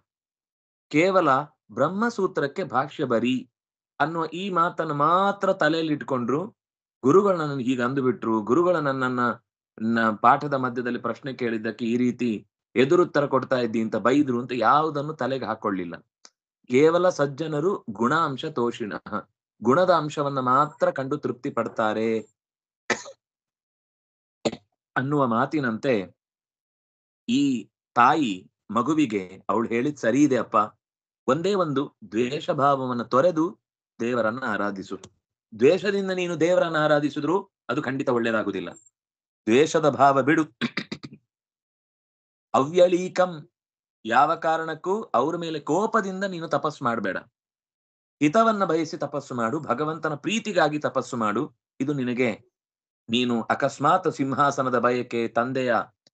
ಕೇವಲ ಬ್ರಹ್ಮಸೂತ್ರಕ್ಕೆ ಭಾಷ್ಯ ಬರಿ ಅನ್ನುವ ಈ ಮಾತನ್ನು ಮಾತ್ರ ತಲೆಯಲ್ಲಿ ಇಟ್ಕೊಂಡ್ರು ಗುರುಗಳು ನನ್ನನ್ನು ಹೀಗೆ ಅಂದುಬಿಟ್ರು ಗುರುಗಳ ನನ್ನನ್ನ ಪಾಠದ ಮಧ್ಯದಲ್ಲಿ ಪ್ರಶ್ನೆ ಕೇಳಿದ್ದಕ್ಕೆ ಈ ರೀತಿ ಎದುರುತ್ತರ ಕೊಡ್ತಾ ಇದ್ದಿ ಅಂತ ಬೈದ್ರು ಅಂತ ಯಾವುದನ್ನು ತಲೆಗೆ ಹಾಕೊಳ್ಳಿಲ್ಲ ಕೇವಲ ಸಜ್ಜನರು ಗುಣ ಅಂಶ ತೋಷಿಣ ಗುಣದ ಅಂಶವನ್ನ ಮಾತ್ರ ಕಂಡು ತೃಪ್ತಿ ಪಡ್ತಾರೆ ಅನ್ನುವ ಮಾತಿನಂತೆ ಈ ತಾಯಿ ಮಗುವಿಗೆ ಅವಳು ಹೇಳಿದ್ ಸರಿ ಇದೆ ಅಪ್ಪ ಒಂದೇ ಒಂದು ದ್ವೇಷ ಭಾವವನ್ನು ತೊರೆದು ದೇವರನ್ನ ಆರಾಧಿಸು ದ್ವೇಷದಿಂದ ನೀನು ದೇವರನ್ನ ಆರಾಧಿಸಿದ್ರು ಅದು ಖಂಡಿತ ಒಳ್ಳೇದಾಗುದಿಲ್ಲ ದ್ವೇಷದ ಭಾವ ಬಿಡು ಅವ್ಯಳೀಕಂ ಯಾವ ಕಾರಣಕ್ಕೂ ಅವ್ರ ಮೇಲೆ ಕೋಪದಿಂದ ನೀನು ತಪಸ್ಸು ಮಾಡಬೇಡ ಹಿತವನ್ನ ಬಯಸಿ ತಪಸ್ಸು ಮಾಡು ಭಗವಂತನ ಪ್ರೀತಿಗಾಗಿ ತಪಸ್ಸು ಮಾಡು ಇದು ನಿನಗೆ ನೀನು ಅಕಸ್ಮಾತ್ ಸಿಂಹಾಸನದ ಬಯಕೆ ತಂದೆಯ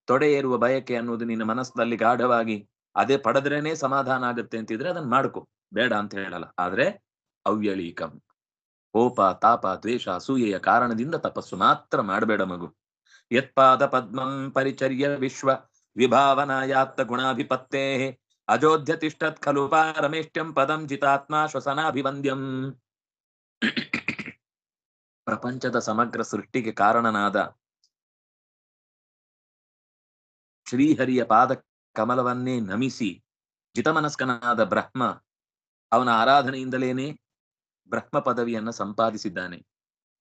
ತೊಡೆಯೇರುವ ಬಯಕೆ ಅನ್ನೋದು ನಿನ್ನ ಮನಸ್ಸಿನಲ್ಲಿ ಗಾಢವಾಗಿ ಅದೇ ಪಡೆದ್ರೇನೆ ಸಮಾಧಾನ ಆಗುತ್ತೆ ಅಂತಿದ್ರೆ ಅದನ್ನ ಮಾಡ್ಕೋ ಬೇಡ ಅಂತ ಹೇಳಲ್ಲ ಆದ್ರೆ ಅವ್ಯಳೀಕಂ ಕೋಪ ತಾಪ ದ್ವೇಷ ಅಸೂಯೆಯ ಕಾರಣದಿಂದ ತಪಸ್ಸು ಮಾತ್ರ ಮಾಡಬೇಡ ಮಗು ಯತ್ಪಾದ ಪದ್ಮಂ ಪರಿಚರ್ಯ ವಿಶ್ವ ವಿಭಾವನಾಯಾತ್ತ ಗುಣಾಭಿಪತ್ತೇ ಅಜೋಧ್ಯ ತಿಷ್ಟತ್ ಖಲು ಪದಂ ಜಿತಾತ್ಮ ಶ್ವಸನಾಭಿವಂದ್ಯಂ ಪ್ರಪಂಚದ ಸಮಗ್ರ ಸೃಷ್ಟಿಗೆ ಕಾರಣನಾದ ಶ್ರೀಹರಿಯ ಪಾದ ಕಮಲವನ್ನೇ ನಮಿಸಿ ಜಿತಮನಸ್ಕನಾದ ಬ್ರಹ್ಮ ಅವನ ಆರಾಧನೆಯಿಂದಲೇನೆ ಬ್ರಹ್ಮ ಪದವಿಯನ್ನು ಸಂಪಾದಿಸಿದ್ದಾನೆ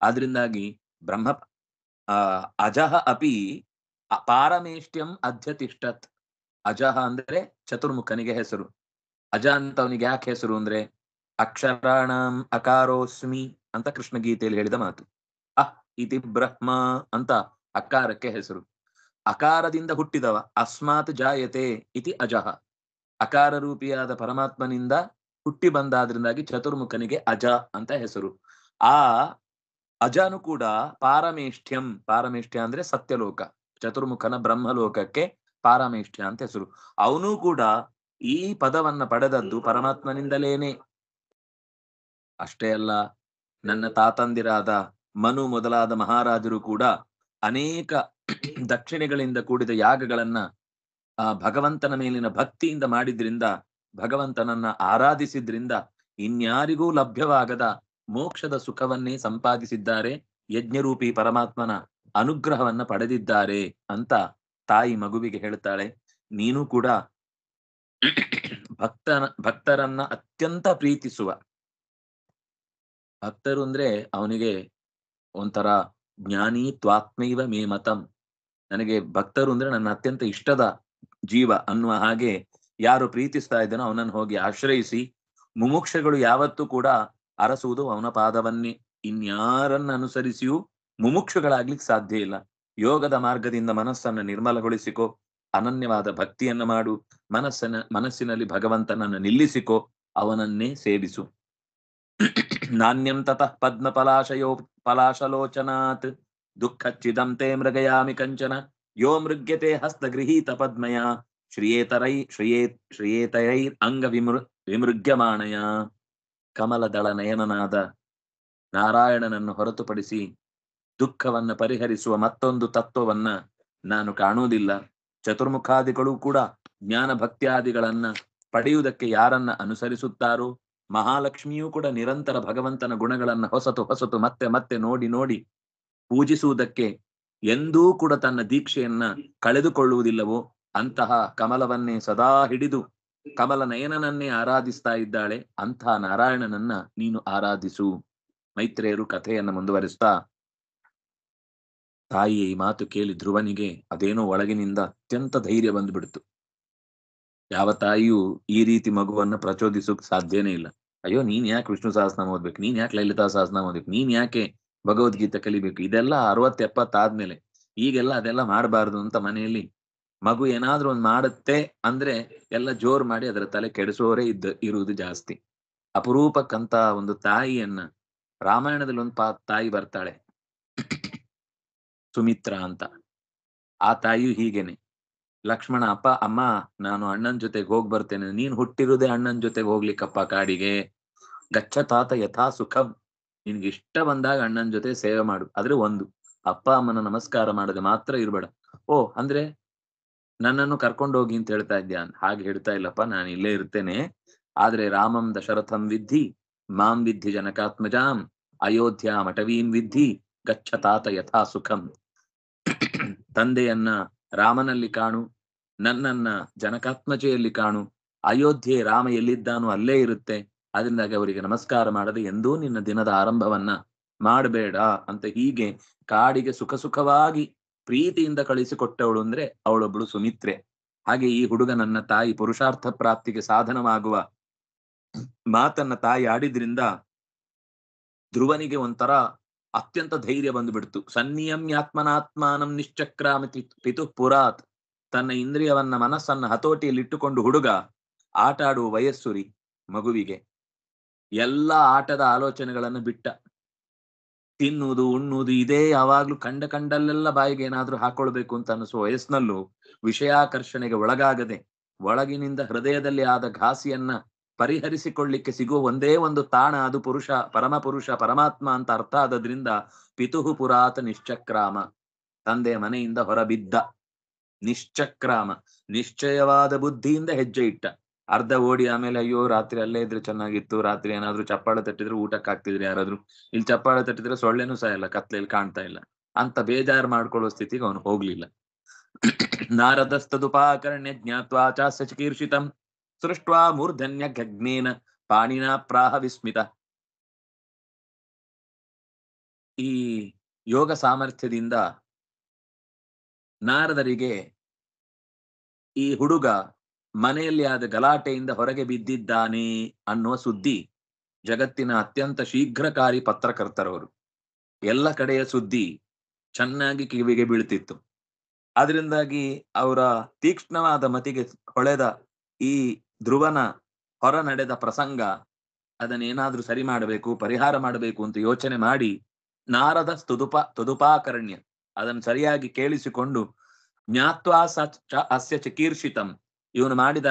ಆದ್ರಿಂದಾಗಿ ಬ್ರಹ್ಮ ಅಜಹ ಅಪಿ ಪಾರಮೇಷ್ಟ್ಯಂ ಅಧ್ಯತಿಷ್ಠತ್ ಅಜಹ ಅಂದ್ರೆ ಚತುರ್ಮುಖನಿಗೆ ಹೆಸರು ಅಜ ಅಂತ ಯಾಕೆ ಹೆಸರು ಅಂದ್ರೆ ಅಕ್ಷರಾಣಂ ಅಕಾರೋಸ್ಮಿ ಅಂತ ಕೃಷ್ಣ ಗೀತೆಯಲ್ಲಿ ಹೇಳಿದ ಮಾತು ಅಹ್ ಇತಿ ಬ್ರಹ್ಮ ಅಂತ ಅಕಾರಕ್ಕೆ ಹೆಸರು ಅಕಾರದಿಂದ ಹುಟ್ಟಿದವ ಅಸ್ಮಾತ್ ಜಾಯತೆ ಇತಿ ಅಜಹ ಅಕಾರ ರೂಪಿಯಾದ ಪರಮಾತ್ಮನಿಂದ ಹುಟ್ಟಿ ಬಂದಾದ್ರಿಂದಾಗಿ ಚತುರ್ಮುಖನಿಗೆ ಅಜ ಅಂತ ಹೆಸರು ಆ ಅಜನು ಕೂಡ ಪಾರಮೇಷ್ಠ್ಯಂ ಪಾರಮೇಷ್ಠ್ಯ ಅಂದ್ರೆ ಸತ್ಯಲೋಕ ಚತುರ್ಮುಖನ ಬ್ರಹ್ಮಲೋಕಕ್ಕೆ ಪಾರಮೇಷ್ಠ ಅಂತ ಹೆಸರು ಅವನು ಕೂಡ ಈ ಪದವನ್ನ ಪಡೆದದ್ದು ಪರಮಾತ್ಮನಿಂದಲೇನೆ ಅಷ್ಟೇ ಅಲ್ಲ ನನ್ನ ತಾತಂದಿರಾದ ಮನು ಮೊದಲಾದ ಮಹಾರಾಜರು ಕೂಡ ಅನೇಕ ದಕ್ಷಿಣೆಗಳಿಂದ ಕೂಡಿದ ಯಾಗಗಳನ್ನ ಆ ಭಗವಂತನ ಮೇಲಿನ ಭಕ್ತಿಯಿಂದ ಮಾಡಿದ್ರಿಂದ ಭಗವಂತನನ್ನ ಆರಾಧಿಸಿದ್ರಿಂದ ಇನ್ಯಾರಿಗೂ ಲಭ್ಯವಾಗದ ಮೋಕ್ಷದ ಸುಖವನ್ನೇ ಸಂಪಾದಿಸಿದ್ದಾರೆ ಯಜ್ಞರೂಪಿ ಪರಮಾತ್ಮನ ಅನುಗ್ರಹವನ್ನ ಪಡೆದಿದ್ದಾರೆ ಅಂತ ತಾಯಿ ಮಗುವಿಗೆ ಹೇಳ್ತಾಳೆ ನೀನು ಕೂಡ ಭಕ್ತನ ಭಕ್ತರನ್ನ ಅತ್ಯಂತ ಪ್ರೀತಿಸುವ ಭಕ್ತರು ಅಂದ್ರೆ ಅವನಿಗೆ ಒಂಥರ ಜ್ಞಾನಿ ತ್ವಾತ್ಮೈವ ಮೇ ಮತಂ ನನಗೆ ಭಕ್ತರು ಅಂದ್ರೆ ನನ್ನ ಅತ್ಯಂತ ಇಷ್ಟದ ಜೀವ ಅನ್ನುವ ಹಾಗೆ ಯಾರು ಪ್ರೀತಿಸ್ತಾ ಇದ್ದಾನೋ ಅವನನ್ನು ಹೋಗಿ ಆಶ್ರಯಿಸಿ ಮುಮುಕ್ಷಗಳು ಯಾವತ್ತೂ ಕೂಡ ಅರಸುವುದು ಅವನ ಪಾದವನ್ನೇ ಇನ್ಯಾರನ್ನ ಅನುಸರಿಸಿಯೂ ಮುಮುಕ್ಷುಗಳಾಗ್ಲಿಕ್ ಸಾಧ್ಯ ಇಲ್ಲ ಯೋಗದ ಮಾರ್ಗದಿಂದ ಮನಸ್ಸನ್ನು ನಿರ್ಮಲಗೊಳಿಸಿಕೋ ಅನನ್ಯವಾದ ಭಕ್ತಿಯನ್ನ ಮಾಡು ಮನಸ್ಸನ್ನ ಮನಸ್ಸಿನಲ್ಲಿ ಭಗವಂತನನ್ನು ನಿಲ್ಲಿಸಿಕೋ ಅವನನ್ನೇ ಸೇವಿಸು ನಾಣ್ಯಂ ತತಃ ಪದ್ಮ ಪಲಾಶಯೋ ಪಲಾಶಲೋಚನಾತ್ ದುಃಖ ಚಿದಂತೆ ಮೃಗಯಾಮಿ ಕಂಚನ ಯೋ ಮೃಗ್ಯತೆ ಗೃಹೀತ ಪದ್ಮಯ ಶ್ರಿಯೇತರೈ ಶ್ರಿಯೇ ಶ್ರಿಯೇತರೈರ್ ಅಂಗ ವಿಮೃ ವಿಮೃಗ್ಯಮಾಣಯ ಕಮಲದಳ ನಯನನಾದ ನಾರಾಯಣನನ್ನು ಹೊರತುಪಡಿಸಿ ದುಃಖವನ್ನು ಪರಿಹರಿಸುವ ಮತ್ತೊಂದು ತತ್ವವನ್ನ ನಾನು ಕಾಣುವುದಿಲ್ಲ ಚತುರ್ಮುಖಾದಿಗಳು ಕೂಡ ಜ್ಞಾನ ಭಕ್ತಿಯಾದಿಗಳನ್ನ ಪಡೆಯುವುದಕ್ಕೆ ಯಾರನ್ನ ಅನುಸರಿಸುತ್ತಾರೋ ಮಹಾಲಕ್ಷ್ಮಿಯೂ ಕೂಡ ನಿರಂತರ ಭಗವಂತನ ಗುಣಗಳನ್ನ ಹೊಸತು ಹೊಸತು ಮತ್ತೆ ಮತ್ತೆ ನೋಡಿ ನೋಡಿ ಪೂಜಿಸುವುದಕ್ಕೆ ಎಂದೂ ಕೂಡ ತನ್ನ ದೀಕ್ಷೆಯನ್ನ ಕಳೆದುಕೊಳ್ಳುವುದಿಲ್ಲವೋ ಅಂತಹ ಕಮಲವನ್ನೇ ಸದಾ ಹಿಡಿದು ಕಮಲ ನಯನನನ್ನೇ ಆರಾಧಿಸ್ತಾ ಇದ್ದಾಳೆ ಅಂತಹ ನಾರಾಯಣನನ್ನ ನೀನು ಆರಾಧಿಸು ಮೈತ್ರೇಯರು ಕಥೆಯನ್ನು ಮುಂದುವರಿಸ್ತಾ ತಾಯಿಯ ಈ ಮಾತು ಕೇಳಿ ಧ್ರುವನಿಗೆ ಅದೇನೋ ಒಳಗಿನಿಂದ ಅತ್ಯಂತ ಧೈರ್ಯ ಬಂದ್ಬಿಡ್ತು ಯಾವ ತಾಯಿಯೂ ಈ ರೀತಿ ಮಗುವನ್ನ ಪ್ರಚೋದಿಸೋಕ್ ಸಾಧ್ಯನೇ ಇಲ್ಲ ಅಯ್ಯೋ ನೀನ್ ಯಾಕೆ ವಿಷ್ಣು ಸಹಸ್ರನಾಮ ಓದ್ಬೇಕು ನೀನ್ ಯಾಕೆ ಲಲಿತಾ ಸಹಸ್ರನಾಮ ಓದ್ಬೇಕು ನೀನ್ ಯಾಕೆ ಭಗವದ್ಗೀತೆ ಕಲಿಬೇಕು ಇದೆಲ್ಲ ಅರವತ್ ಎಪ್ಪತ್ತಾದ್ಮೇಲೆ ಈಗೆಲ್ಲ ಅದೆಲ್ಲ ಮಾಡಬಾರ್ದು ಅಂತ ಮನೆಯಲ್ಲಿ ಮಗು ಏನಾದ್ರೂ ಒಂದ್ ಮಾಡುತ್ತೆ ಅಂದ್ರೆ ಎಲ್ಲ ಜೋರ್ ಮಾಡಿ ಅದರ ತಲೆ ಕೆಡಿಸೋರೇ ಇದ್ದ ಇರುವುದು ಜಾಸ್ತಿ ಅಪರೂಪಕ್ಕಂತ ಒಂದು ತಾಯಿಯನ್ನ ರಾಮಾಯಣದಲ್ಲಿ ಒಂದು ಪಾ ತಾಯಿ ಬರ್ತಾಳೆ ಸುಮಿತ್ರ ಅಂತ ಆ ತಾಯಿಯು ಹೀಗೇನೆ ಲಕ್ಷ್ಮಣ ಅಪ್ಪ ಅಮ್ಮ ನಾನು ಅಣ್ಣನ ಜೊತೆಗೆ ಹೋಗ್ ಬರ್ತೇನೆ ನೀನ್ ಹುಟ್ಟಿರುದೇ ಅಣ್ಣನ ಜೊತೆಗೆ ಹೋಗ್ಲಿಕ್ಕಪ್ಪ ಕಾಡಿಗೆ ಗಚ್ಚ ತಾತ ಯಥಾ ಸುಖಂ ನಿನ್ಗೆ ಇಷ್ಟ ಬಂದಾಗ ಅಣ್ಣನ ಜೊತೆ ಸೇವೆ ಮಾಡು ಆದ್ರೆ ಒಂದು ಅಪ್ಪ ಅಮ್ಮನ ನಮಸ್ಕಾರ ಮಾಡದೆ ಮಾತ್ರ ಇರ್ಬೇಡ ಓ ಅಂದ್ರೆ ನನ್ನನ್ನು ಕರ್ಕೊಂಡು ಹೋಗಿ ಅಂತ ಹೇಳ್ತಾ ಇದ್ಯಾ ಹಾಗೆ ಹೇಳ್ತಾ ಇಲ್ಲಪ್ಪ ನಾನು ಇಲ್ಲೇ ಇರ್ತೇನೆ ಆದ್ರೆ ರಾಮಂ ದಶರಥಂ ವಿದ್ಧಿ ಮಾಂ ವಿದ್ಧಿ ಜನಕಾತ್ಮಜಾಂ ಅಯೋಧ್ಯ ಮಠವೀಂ ವಿದ್ಧಿ ಗಚ್ಚ ತಾತ ಯಥಾ ಸುಖಂ ತಂದೆಯನ್ನ ರಾಮನಲ್ಲಿ ಕಾಣು ನನ್ನನ್ನ ಜನಕಾತ್ಮಜೆಯಲ್ಲಿ ಕಾಣು ಅಯೋಧ್ಯೆ ರಾಮ ಎಲ್ಲಿದ್ದಾನೋ ಅಲ್ಲೇ ಇರುತ್ತೆ ಅದರಿಂದಾಗಿ ಅವರಿಗೆ ನಮಸ್ಕಾರ ಮಾಡದೆ ಎಂದೂ ನಿನ್ನ ದಿನದ ಆರಂಭವನ್ನ ಮಾಡಬೇಡ ಅಂತ ಹೀಗೆ ಕಾಡಿಗೆ ಸುಖ ಸುಖವಾಗಿ ಪ್ರೀತಿಯಿಂದ ಕಳಿಸಿಕೊಟ್ಟವಳು ಅಂದ್ರೆ ಅವಳೊಬ್ಬಳು ಸುಮಿತ್ರೆ ಹಾಗೆ ಈ ಹುಡುಗ ನನ್ನ ತಾಯಿ ಪುರುಷಾರ್ಥ ಪ್ರಾಪ್ತಿಗೆ ಸಾಧನವಾಗುವ ಮಾತನ್ನ ತಾಯಿ ಆಡಿದ್ರಿಂದ ಧ್ರುವನಿಗೆ ಒಂಥರ ಅತ್ಯಂತ ಧೈರ್ಯ ಬಂದುಬಿಡ್ತು ಸನ್ನಿಯಮ್ಯಾತ್ಮನಾತ್ಮಾನಂ ನಿಶ್ಚಕ್ರಾಮತಿ ಪಿತು ಪುರಾತ್ ತನ್ನ ಇಂದ್ರಿಯವನ್ನ ಮನಸ್ಸನ್ನ ಹತೋಟಿಯಲ್ಲಿಟ್ಟುಕೊಂಡು ಹುಡುಗ ಆಟ ಆಡುವ ವಯಸ್ಸುರಿ ಮಗುವಿಗೆ ಎಲ್ಲ ಆಟದ ಆಲೋಚನೆಗಳನ್ನು ಬಿಟ್ಟ ತಿನ್ನುವುದು ಉಣ್ಣುವುದು ಇದೇ ಯಾವಾಗ್ಲೂ ಕಂಡ ಕಂಡಲ್ಲೆಲ್ಲ ಬಾಯಿಗೆ ಏನಾದ್ರೂ ಹಾಕೊಳ್ಬೇಕು ಅಂತ ಅನಿಸುವ ವಯಸ್ಸಿನಲ್ಲೂ ವಿಷಯಾಕರ್ಷಣೆಗೆ ಒಳಗಾಗದೆ ಒಳಗಿನಿಂದ ಹೃದಯದಲ್ಲಿ ಆದ ಘಾಸಿಯನ್ನ ಪರಿಹರಿಸಿಕೊಳ್ಳಿಕ್ಕೆ ಸಿಗುವ ಒಂದೇ ಒಂದು ತಾಣ ಅದು ಪುರುಷ ಪರಮ ಪುರುಷ ಪರಮಾತ್ಮ ಅಂತ ಅರ್ಥ ಆದದ್ರಿಂದ ಪಿತುಹು ಪುರಾತ ನಿಶ್ಚಕ್ರಾಮ ತಂದೆ ಮನೆಯಿಂದ ಹೊರಬಿದ್ದ ನಿಶ್ಚಕ್ರಾಮ ನಿಶ್ಚಯವಾದ ಬುದ್ಧಿಯಿಂದ ಹೆಜ್ಜೆ ಇಟ್ಟ ಅರ್ಧ ಓಡಿ ಆಮೇಲೆ ಅಯ್ಯೋ ರಾತ್ರಿ ಅಲ್ಲೇ ಇದ್ರೆ ಚೆನ್ನಾಗಿತ್ತು ರಾತ್ರಿ ಏನಾದ್ರು ಚಪ್ಪಾಳ ತಟ್ಟಿದ್ರೆ ಊಟಕ್ಕೆ ಹಾಕ್ತಿದ್ರೆ ಯಾರಾದ್ರು ಇಲ್ಲಿ ಚಪ್ಪಾಳ ತಟ್ಟಿದ್ರೆ ಸೊಳ್ಳೆನೂ ಸಹ ಇಲ್ಲ ಕತ್ಲೆಯಲ್ಲಿ ಕಾಣ್ತಾ ಇಲ್ಲ ಅಂತ ಬೇಜಾರ್ ಮಾಡ್ಕೊಳ್ಳೋ ಸ್ಥಿತಿಗೆ ಅವನು ಹೋಗ್ಲಿಲ್ಲ ನಾರದಸ್ತದುಪಾಕರಣ್ಯ ಜ್ಞಾತ್ವಾ ಚಿಕೀರ್ಷಿತಂ ಸೃಷ್ಟ್ವಾ ಮೂರ್ಧನ್ಯ ಗಗ್ನೇನ ಪಾಣಿನ ಪ್ರಾಹ ವಿಸ್ಮಿತ ಈ ಯೋಗ ಸಾಮರ್ಥ್ಯದಿಂದ ನಾರದರಿಗೆ ಈ ಹುಡುಗ ಮನೆಯಲ್ಲಿ ಆದ ಗಲಾಟೆಯಿಂದ ಹೊರಗೆ ಬಿದ್ದಿದ್ದಾನೆ ಅನ್ನುವ ಸುದ್ದಿ ಜಗತ್ತಿನ ಅತ್ಯಂತ ಶೀಘ್ರಕಾರಿ ಪತ್ರಕರ್ತರವರು ಎಲ್ಲ ಕಡೆಯ ಸುದ್ದಿ ಚೆನ್ನಾಗಿ ಕಿವಿಗೆ ಬೀಳ್ತಿತ್ತು ಅದರಿಂದಾಗಿ ಅವರ ತೀಕ್ಷ್ಣವಾದ ಮತಿಗೆ ಹೊಳೆದ ಈ ಧ್ರುವನ ಹೊರ ನಡೆದ ಪ್ರಸಂಗ ಅದನ್ನೇನಾದ್ರೂ ಸರಿ ಮಾಡಬೇಕು ಪರಿಹಾರ ಮಾಡಬೇಕು ಅಂತ ಯೋಚನೆ ಮಾಡಿ ನಾರದ ತುದುಪ ತುದುಪಾಕರಣ್ಯ ಅದನ್ನು ಸರಿಯಾಗಿ ಕೇಳಿಸಿಕೊಂಡು ಜ್ಞಾತ್ವಾ ಸಸ್ಯ ಅಸ್ಯ ಚಿಕೀರ್ಷಿತಂ ಇವನು ಮಾಡಿದ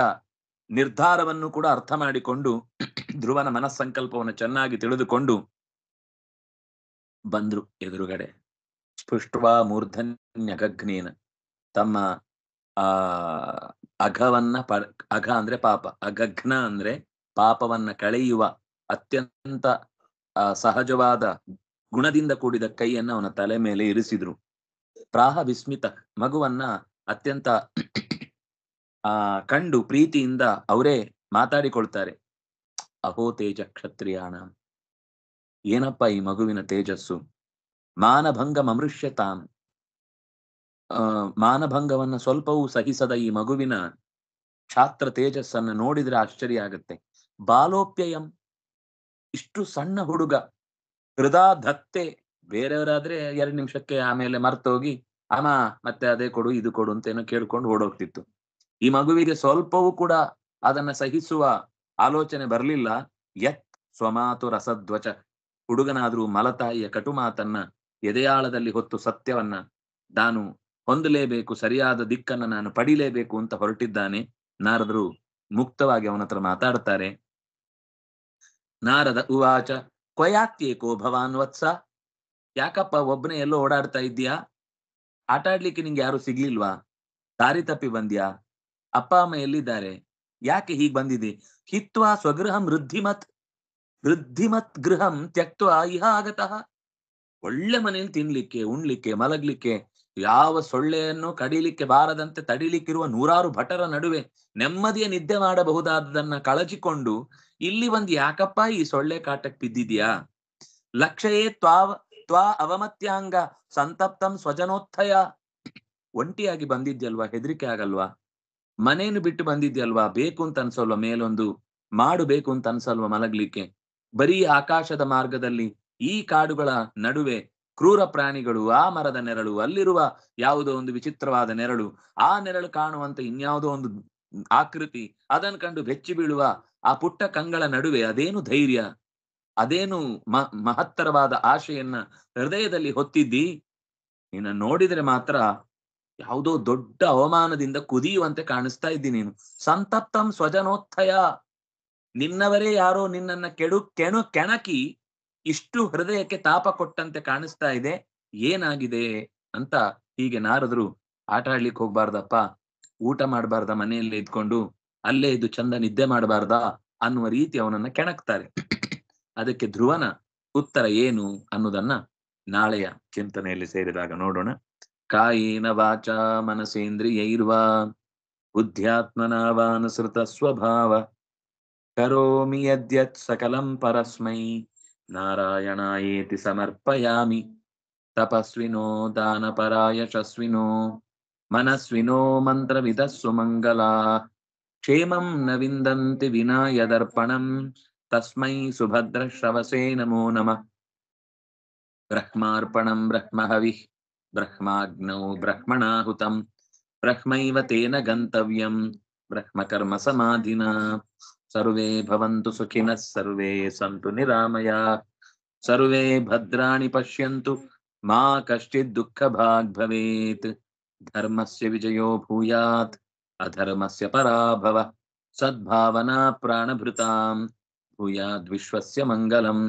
ನಿರ್ಧಾರವನ್ನು ಕೂಡ ಅರ್ಥ ಮಾಡಿಕೊಂಡು ಧ್ರುವನ ಮನಸ್ಸಂಕಲ್ಪವನ್ನು ಚೆನ್ನಾಗಿ ತಿಳಿದುಕೊಂಡು ಬಂದ್ರು ಎದುರುಗಡೆ ಸ್ಪೃಷ್ಟ ಮೂರ್ಧನ್ಯಗಗ್ನೇನ ತಮ್ಮ ಆ ಅಘವನ್ನ ಪ ಅಘ ಅಂದ್ರೆ ಪಾಪ ಅಗಘ್ನ ಅಂದ್ರೆ ಪಾಪವನ್ನ ಕಳೆಯುವ ಅತ್ಯಂತ ಸಹಜವಾದ ಗುಣದಿಂದ ಕೂಡಿದ ಕೈಯನ್ನ ಅವನ ತಲೆ ಮೇಲೆ ಇರಿಸಿದ್ರು ಪ್ರಾಹ ವಿಸ್ಮಿತ ಮಗುವನ್ನ ಅತ್ಯಂತ ಆ ಕಂಡು ಪ್ರೀತಿಯಿಂದ ಅವರೇ ಮಾತಾಡಿಕೊಳ್ತಾರೆ ಅಹೋ ತೇಜ ಕ್ಷತ್ರಿಯಾಣ ಏನಪ್ಪ ಈ ಮಗುವಿನ ತೇಜಸ್ಸು ಮಾನಭಂಗ ಮಮೃಷ್ಯತಾನ್ ಮಾನಭಂಗವನ್ನ ಸ್ವಲ್ಪವೂ ಸಹಿಸದ ಈ ಮಗುವಿನ ಛಾತ್ರ ತೇಜಸ್ಸನ್ನು ನೋಡಿದ್ರೆ ಆಶ್ಚರ್ಯ ಆಗುತ್ತೆ ಬಾಲೋಪ್ಯಯಂ ಇಷ್ಟು ಸಣ್ಣ ಹುಡುಗ ಹೃದಾ ದತ್ತೆ ಬೇರೆಯವರಾದ್ರೆ ಎರಡು ನಿಮಿಷಕ್ಕೆ ಆಮೇಲೆ ಮರ್ತೋಗಿ ಅಮ್ಮ ಮತ್ತೆ ಅದೇ ಕೊಡು ಇದು ಕೊಡು ಅಂತ ಏನೋ ಕೇಳ್ಕೊಂಡು ಓಡೋಗ್ತಿತ್ತು ಈ ಮಗುವಿಗೆ ಸ್ವಲ್ಪವೂ ಕೂಡ ಅದನ್ನ ಸಹಿಸುವ ಆಲೋಚನೆ ಬರಲಿಲ್ಲ ಯತ್ ಸ್ವಮಾತು ರಸಧ್ವಚ ಹುಡುಗನಾದ್ರೂ ಮಲತಾಯಿಯ ಕಟು ಮಾತನ್ನ ಎದೆಯಾಳದಲ್ಲಿ ಹೊತ್ತು ಸತ್ಯವನ್ನ ನಾನು ಹೊಂದಲೇಬೇಕು ಸರಿಯಾದ ದಿಕ್ಕನ್ನು ನಾನು ಪಡಿಲೇಬೇಕು ಅಂತ ಹೊರಟಿದ್ದಾನೆ ನಾರದರು ಮುಕ್ತವಾಗಿ ಅವನ ಹತ್ರ ಮಾತಾಡ್ತಾರೆ ನಾರದ ಉವಾಚ ಕೊಯಾತ್ಯೇಕೋ ಭವಾನ್ ವತ್ಸ ಯಾಕಪ್ಪ ಒಬ್ಬನೇ ಎಲ್ಲೋ ಓಡಾಡ್ತಾ ಇದ್ದೀಯಾ ಆಟಾಡ್ಲಿಕ್ಕೆ ನಿಂಗೆ ಯಾರು ಸಿಗ್ಲಿಲ್ವಾ ದಾರಿ ತಪ್ಪಿ ಬಂದ್ಯಾ ಅಪ್ಪ ಅಮ್ಮ ಎಲ್ಲಿದ್ದಾರೆ ಯಾಕೆ ಹೀಗ್ ಬಂದಿದೆ ಹಿತ್ವ ಸ್ವಗೃಹ ವೃದ್ಧಿಮತ್ ವೃದ್ಧಿಮತ್ ಗೃಹಂ ತ್ಯಕ್ತ ಇಹ ಆಗತಃ ಒಳ್ಳೆ ಮನೇಲಿ ತಿನ್ಲಿಕ್ಕೆ ಉಣ್ಲಿಕ್ಕೆ ಮಲಗ್ಲಿಕ್ಕೆ ಯಾವ ಸೊಳ್ಳೆಯನ್ನು ಕಡಿಲಿಕ್ಕೆ ಬಾರದಂತೆ ತಡಿಲಿಕ್ಕಿರುವ ನೂರಾರು ಭಟರ ನಡುವೆ ನೆಮ್ಮದಿಯ ನಿದ್ದೆ ಮಾಡಬಹುದಾದದನ್ನ ಕಳಚಿಕೊಂಡು ಇಲ್ಲಿ ಒಂದು ಯಾಕಪ್ಪ ಈ ಸೊಳ್ಳೆ ಕಾಟಕ್ ಬಿದ್ದಿದ್ಯಾ ಲಕ್ಷಯೇ ತ್ವಾವ ತ್ವಾ ಅವಮತ್ಯಾಂಗ ಸಂತಪ್ತಂ ಸ್ವಜನೋತ್ಥಯ ಒಂಟಿಯಾಗಿ ಬಂದಿದ್ಯಲ್ವಾ ಹೆದರಿಕೆ ಆಗಲ್ವಾ ಮನೇನು ಬಿಟ್ಟು ಬಂದಿದ್ಯಲ್ವಾ ಬೇಕು ಅಂತ ಅನ್ಸಲ್ವಾ ಮೇಲೊಂದು ಮಾಡು ಬೇಕು ಅಂತ ಅನ್ಸಲ್ವಾ ಮಲಗ್ಲಿಕ್ಕೆ ಬರೀ ಆಕಾಶದ ಮಾರ್ಗದಲ್ಲಿ ಈ ಕಾಡುಗಳ ನಡುವೆ ಕ್ರೂರ ಪ್ರಾಣಿಗಳು ಆ ಮರದ ನೆರಳು ಅಲ್ಲಿರುವ ಯಾವುದೋ ಒಂದು ವಿಚಿತ್ರವಾದ ನೆರಳು ಆ ನೆರಳು ಕಾಣುವಂತ ಇನ್ಯಾವುದೋ ಒಂದು ಆಕೃತಿ ಅದನ್ನು ಕಂಡು ಬೆಚ್ಚಿ ಬೀಳುವ ಆ ಪುಟ್ಟ ಕಂಗಳ ನಡುವೆ ಅದೇನು ಧೈರ್ಯ ಅದೇನು ಮ ಮಹತ್ತರವಾದ ಆಶೆಯನ್ನ ಹೃದಯದಲ್ಲಿ ಹೊತ್ತಿದ್ದಿ ನಿನ್ನ ನೋಡಿದ್ರೆ ಮಾತ್ರ ಯಾವುದೋ ದೊಡ್ಡ ಅವಮಾನದಿಂದ ಕುದಿಯುವಂತೆ ಕಾಣಿಸ್ತಾ ಇದ್ದಿ ನೀನು ಸಂತಪ್ತಂ ಸ್ವಜನೋತ್ಥಯ ನಿನ್ನವರೇ ಯಾರೋ ನಿನ್ನನ್ನ ಕೆಡು ಕೆಣು ಕೆಣಕಿ ಇಷ್ಟು ಹೃದಯಕ್ಕೆ ತಾಪ ಕೊಟ್ಟಂತೆ ಕಾಣಿಸ್ತಾ ಇದೆ ಏನಾಗಿದೆ ಅಂತ ಹೀಗೆ ನಾರದ್ರು ಆಟ ಆಡ್ಲಿಕ್ಕೆ ಹೋಗ್ಬಾರ್ದಪ್ಪ ಊಟ ಮಾಡಬಾರ್ದ ಮನೆಯಲ್ಲೇ ಇದ್ಕೊಂಡು ಅಲ್ಲೇ ಇದು ಚಂದ ನಿದ್ದೆ ಮಾಡಬಾರ್ದ ಅನ್ನುವ ರೀತಿ ಅವನನ್ನ ಕೆಣಕ್ತಾರೆ ಅದಕ್ಕೆ ಧ್ರುವನ ಉತ್ತರ ಏನು ಅನ್ನೋದನ್ನ ನಾಳೆಯ ಚಿಂತನೆಯಲ್ಲಿ ಸೇರಿದಾಗ ನೋಡೋಣ ಕಾಯೇನ ವಾಚ ಮನಸೇಂದ್ರಿಯೈರ್ವಾ ಬುದ್ಧ್ಯಾತ್ಮನಾವಾನುಸೃತ ಸ್ವಭಾವ ಕರೋಮಿ ಯದ್ಯತ್ ಸಕಲಂ ಪರಸ್ಮೈ नारायणायेति समर्पयामि तपस्विनो दानपरायशस्विनो मनस्विनो मन्त्रविदः सुमङ्गला क्षेमं न विन्दन्ति विना यदर्पणं तस्मै सुभद्रश्रवसे नमो नमः ब्रह्मार्पणं ब्रह्महविः ब्रह्माग्नौ ब्रह्मणाहुतं ब्रह्मैव तेन गन्तव्यं ब्रह्मकर्मसमाधिना సర్వే భవంతు సుఖిన సర్వే సంతు నిరామయా సర్వే భద్రాణి పశ్యంతు మా కష్టిత్ దుఃఖ భాగ్ భవేత్ ధర్మస్య విజయో భూయాత్ అధర్మస్య పరాభవ సద్భావనా ప్రాణభృతాం భూయాద్విశ్వస్య మంగళం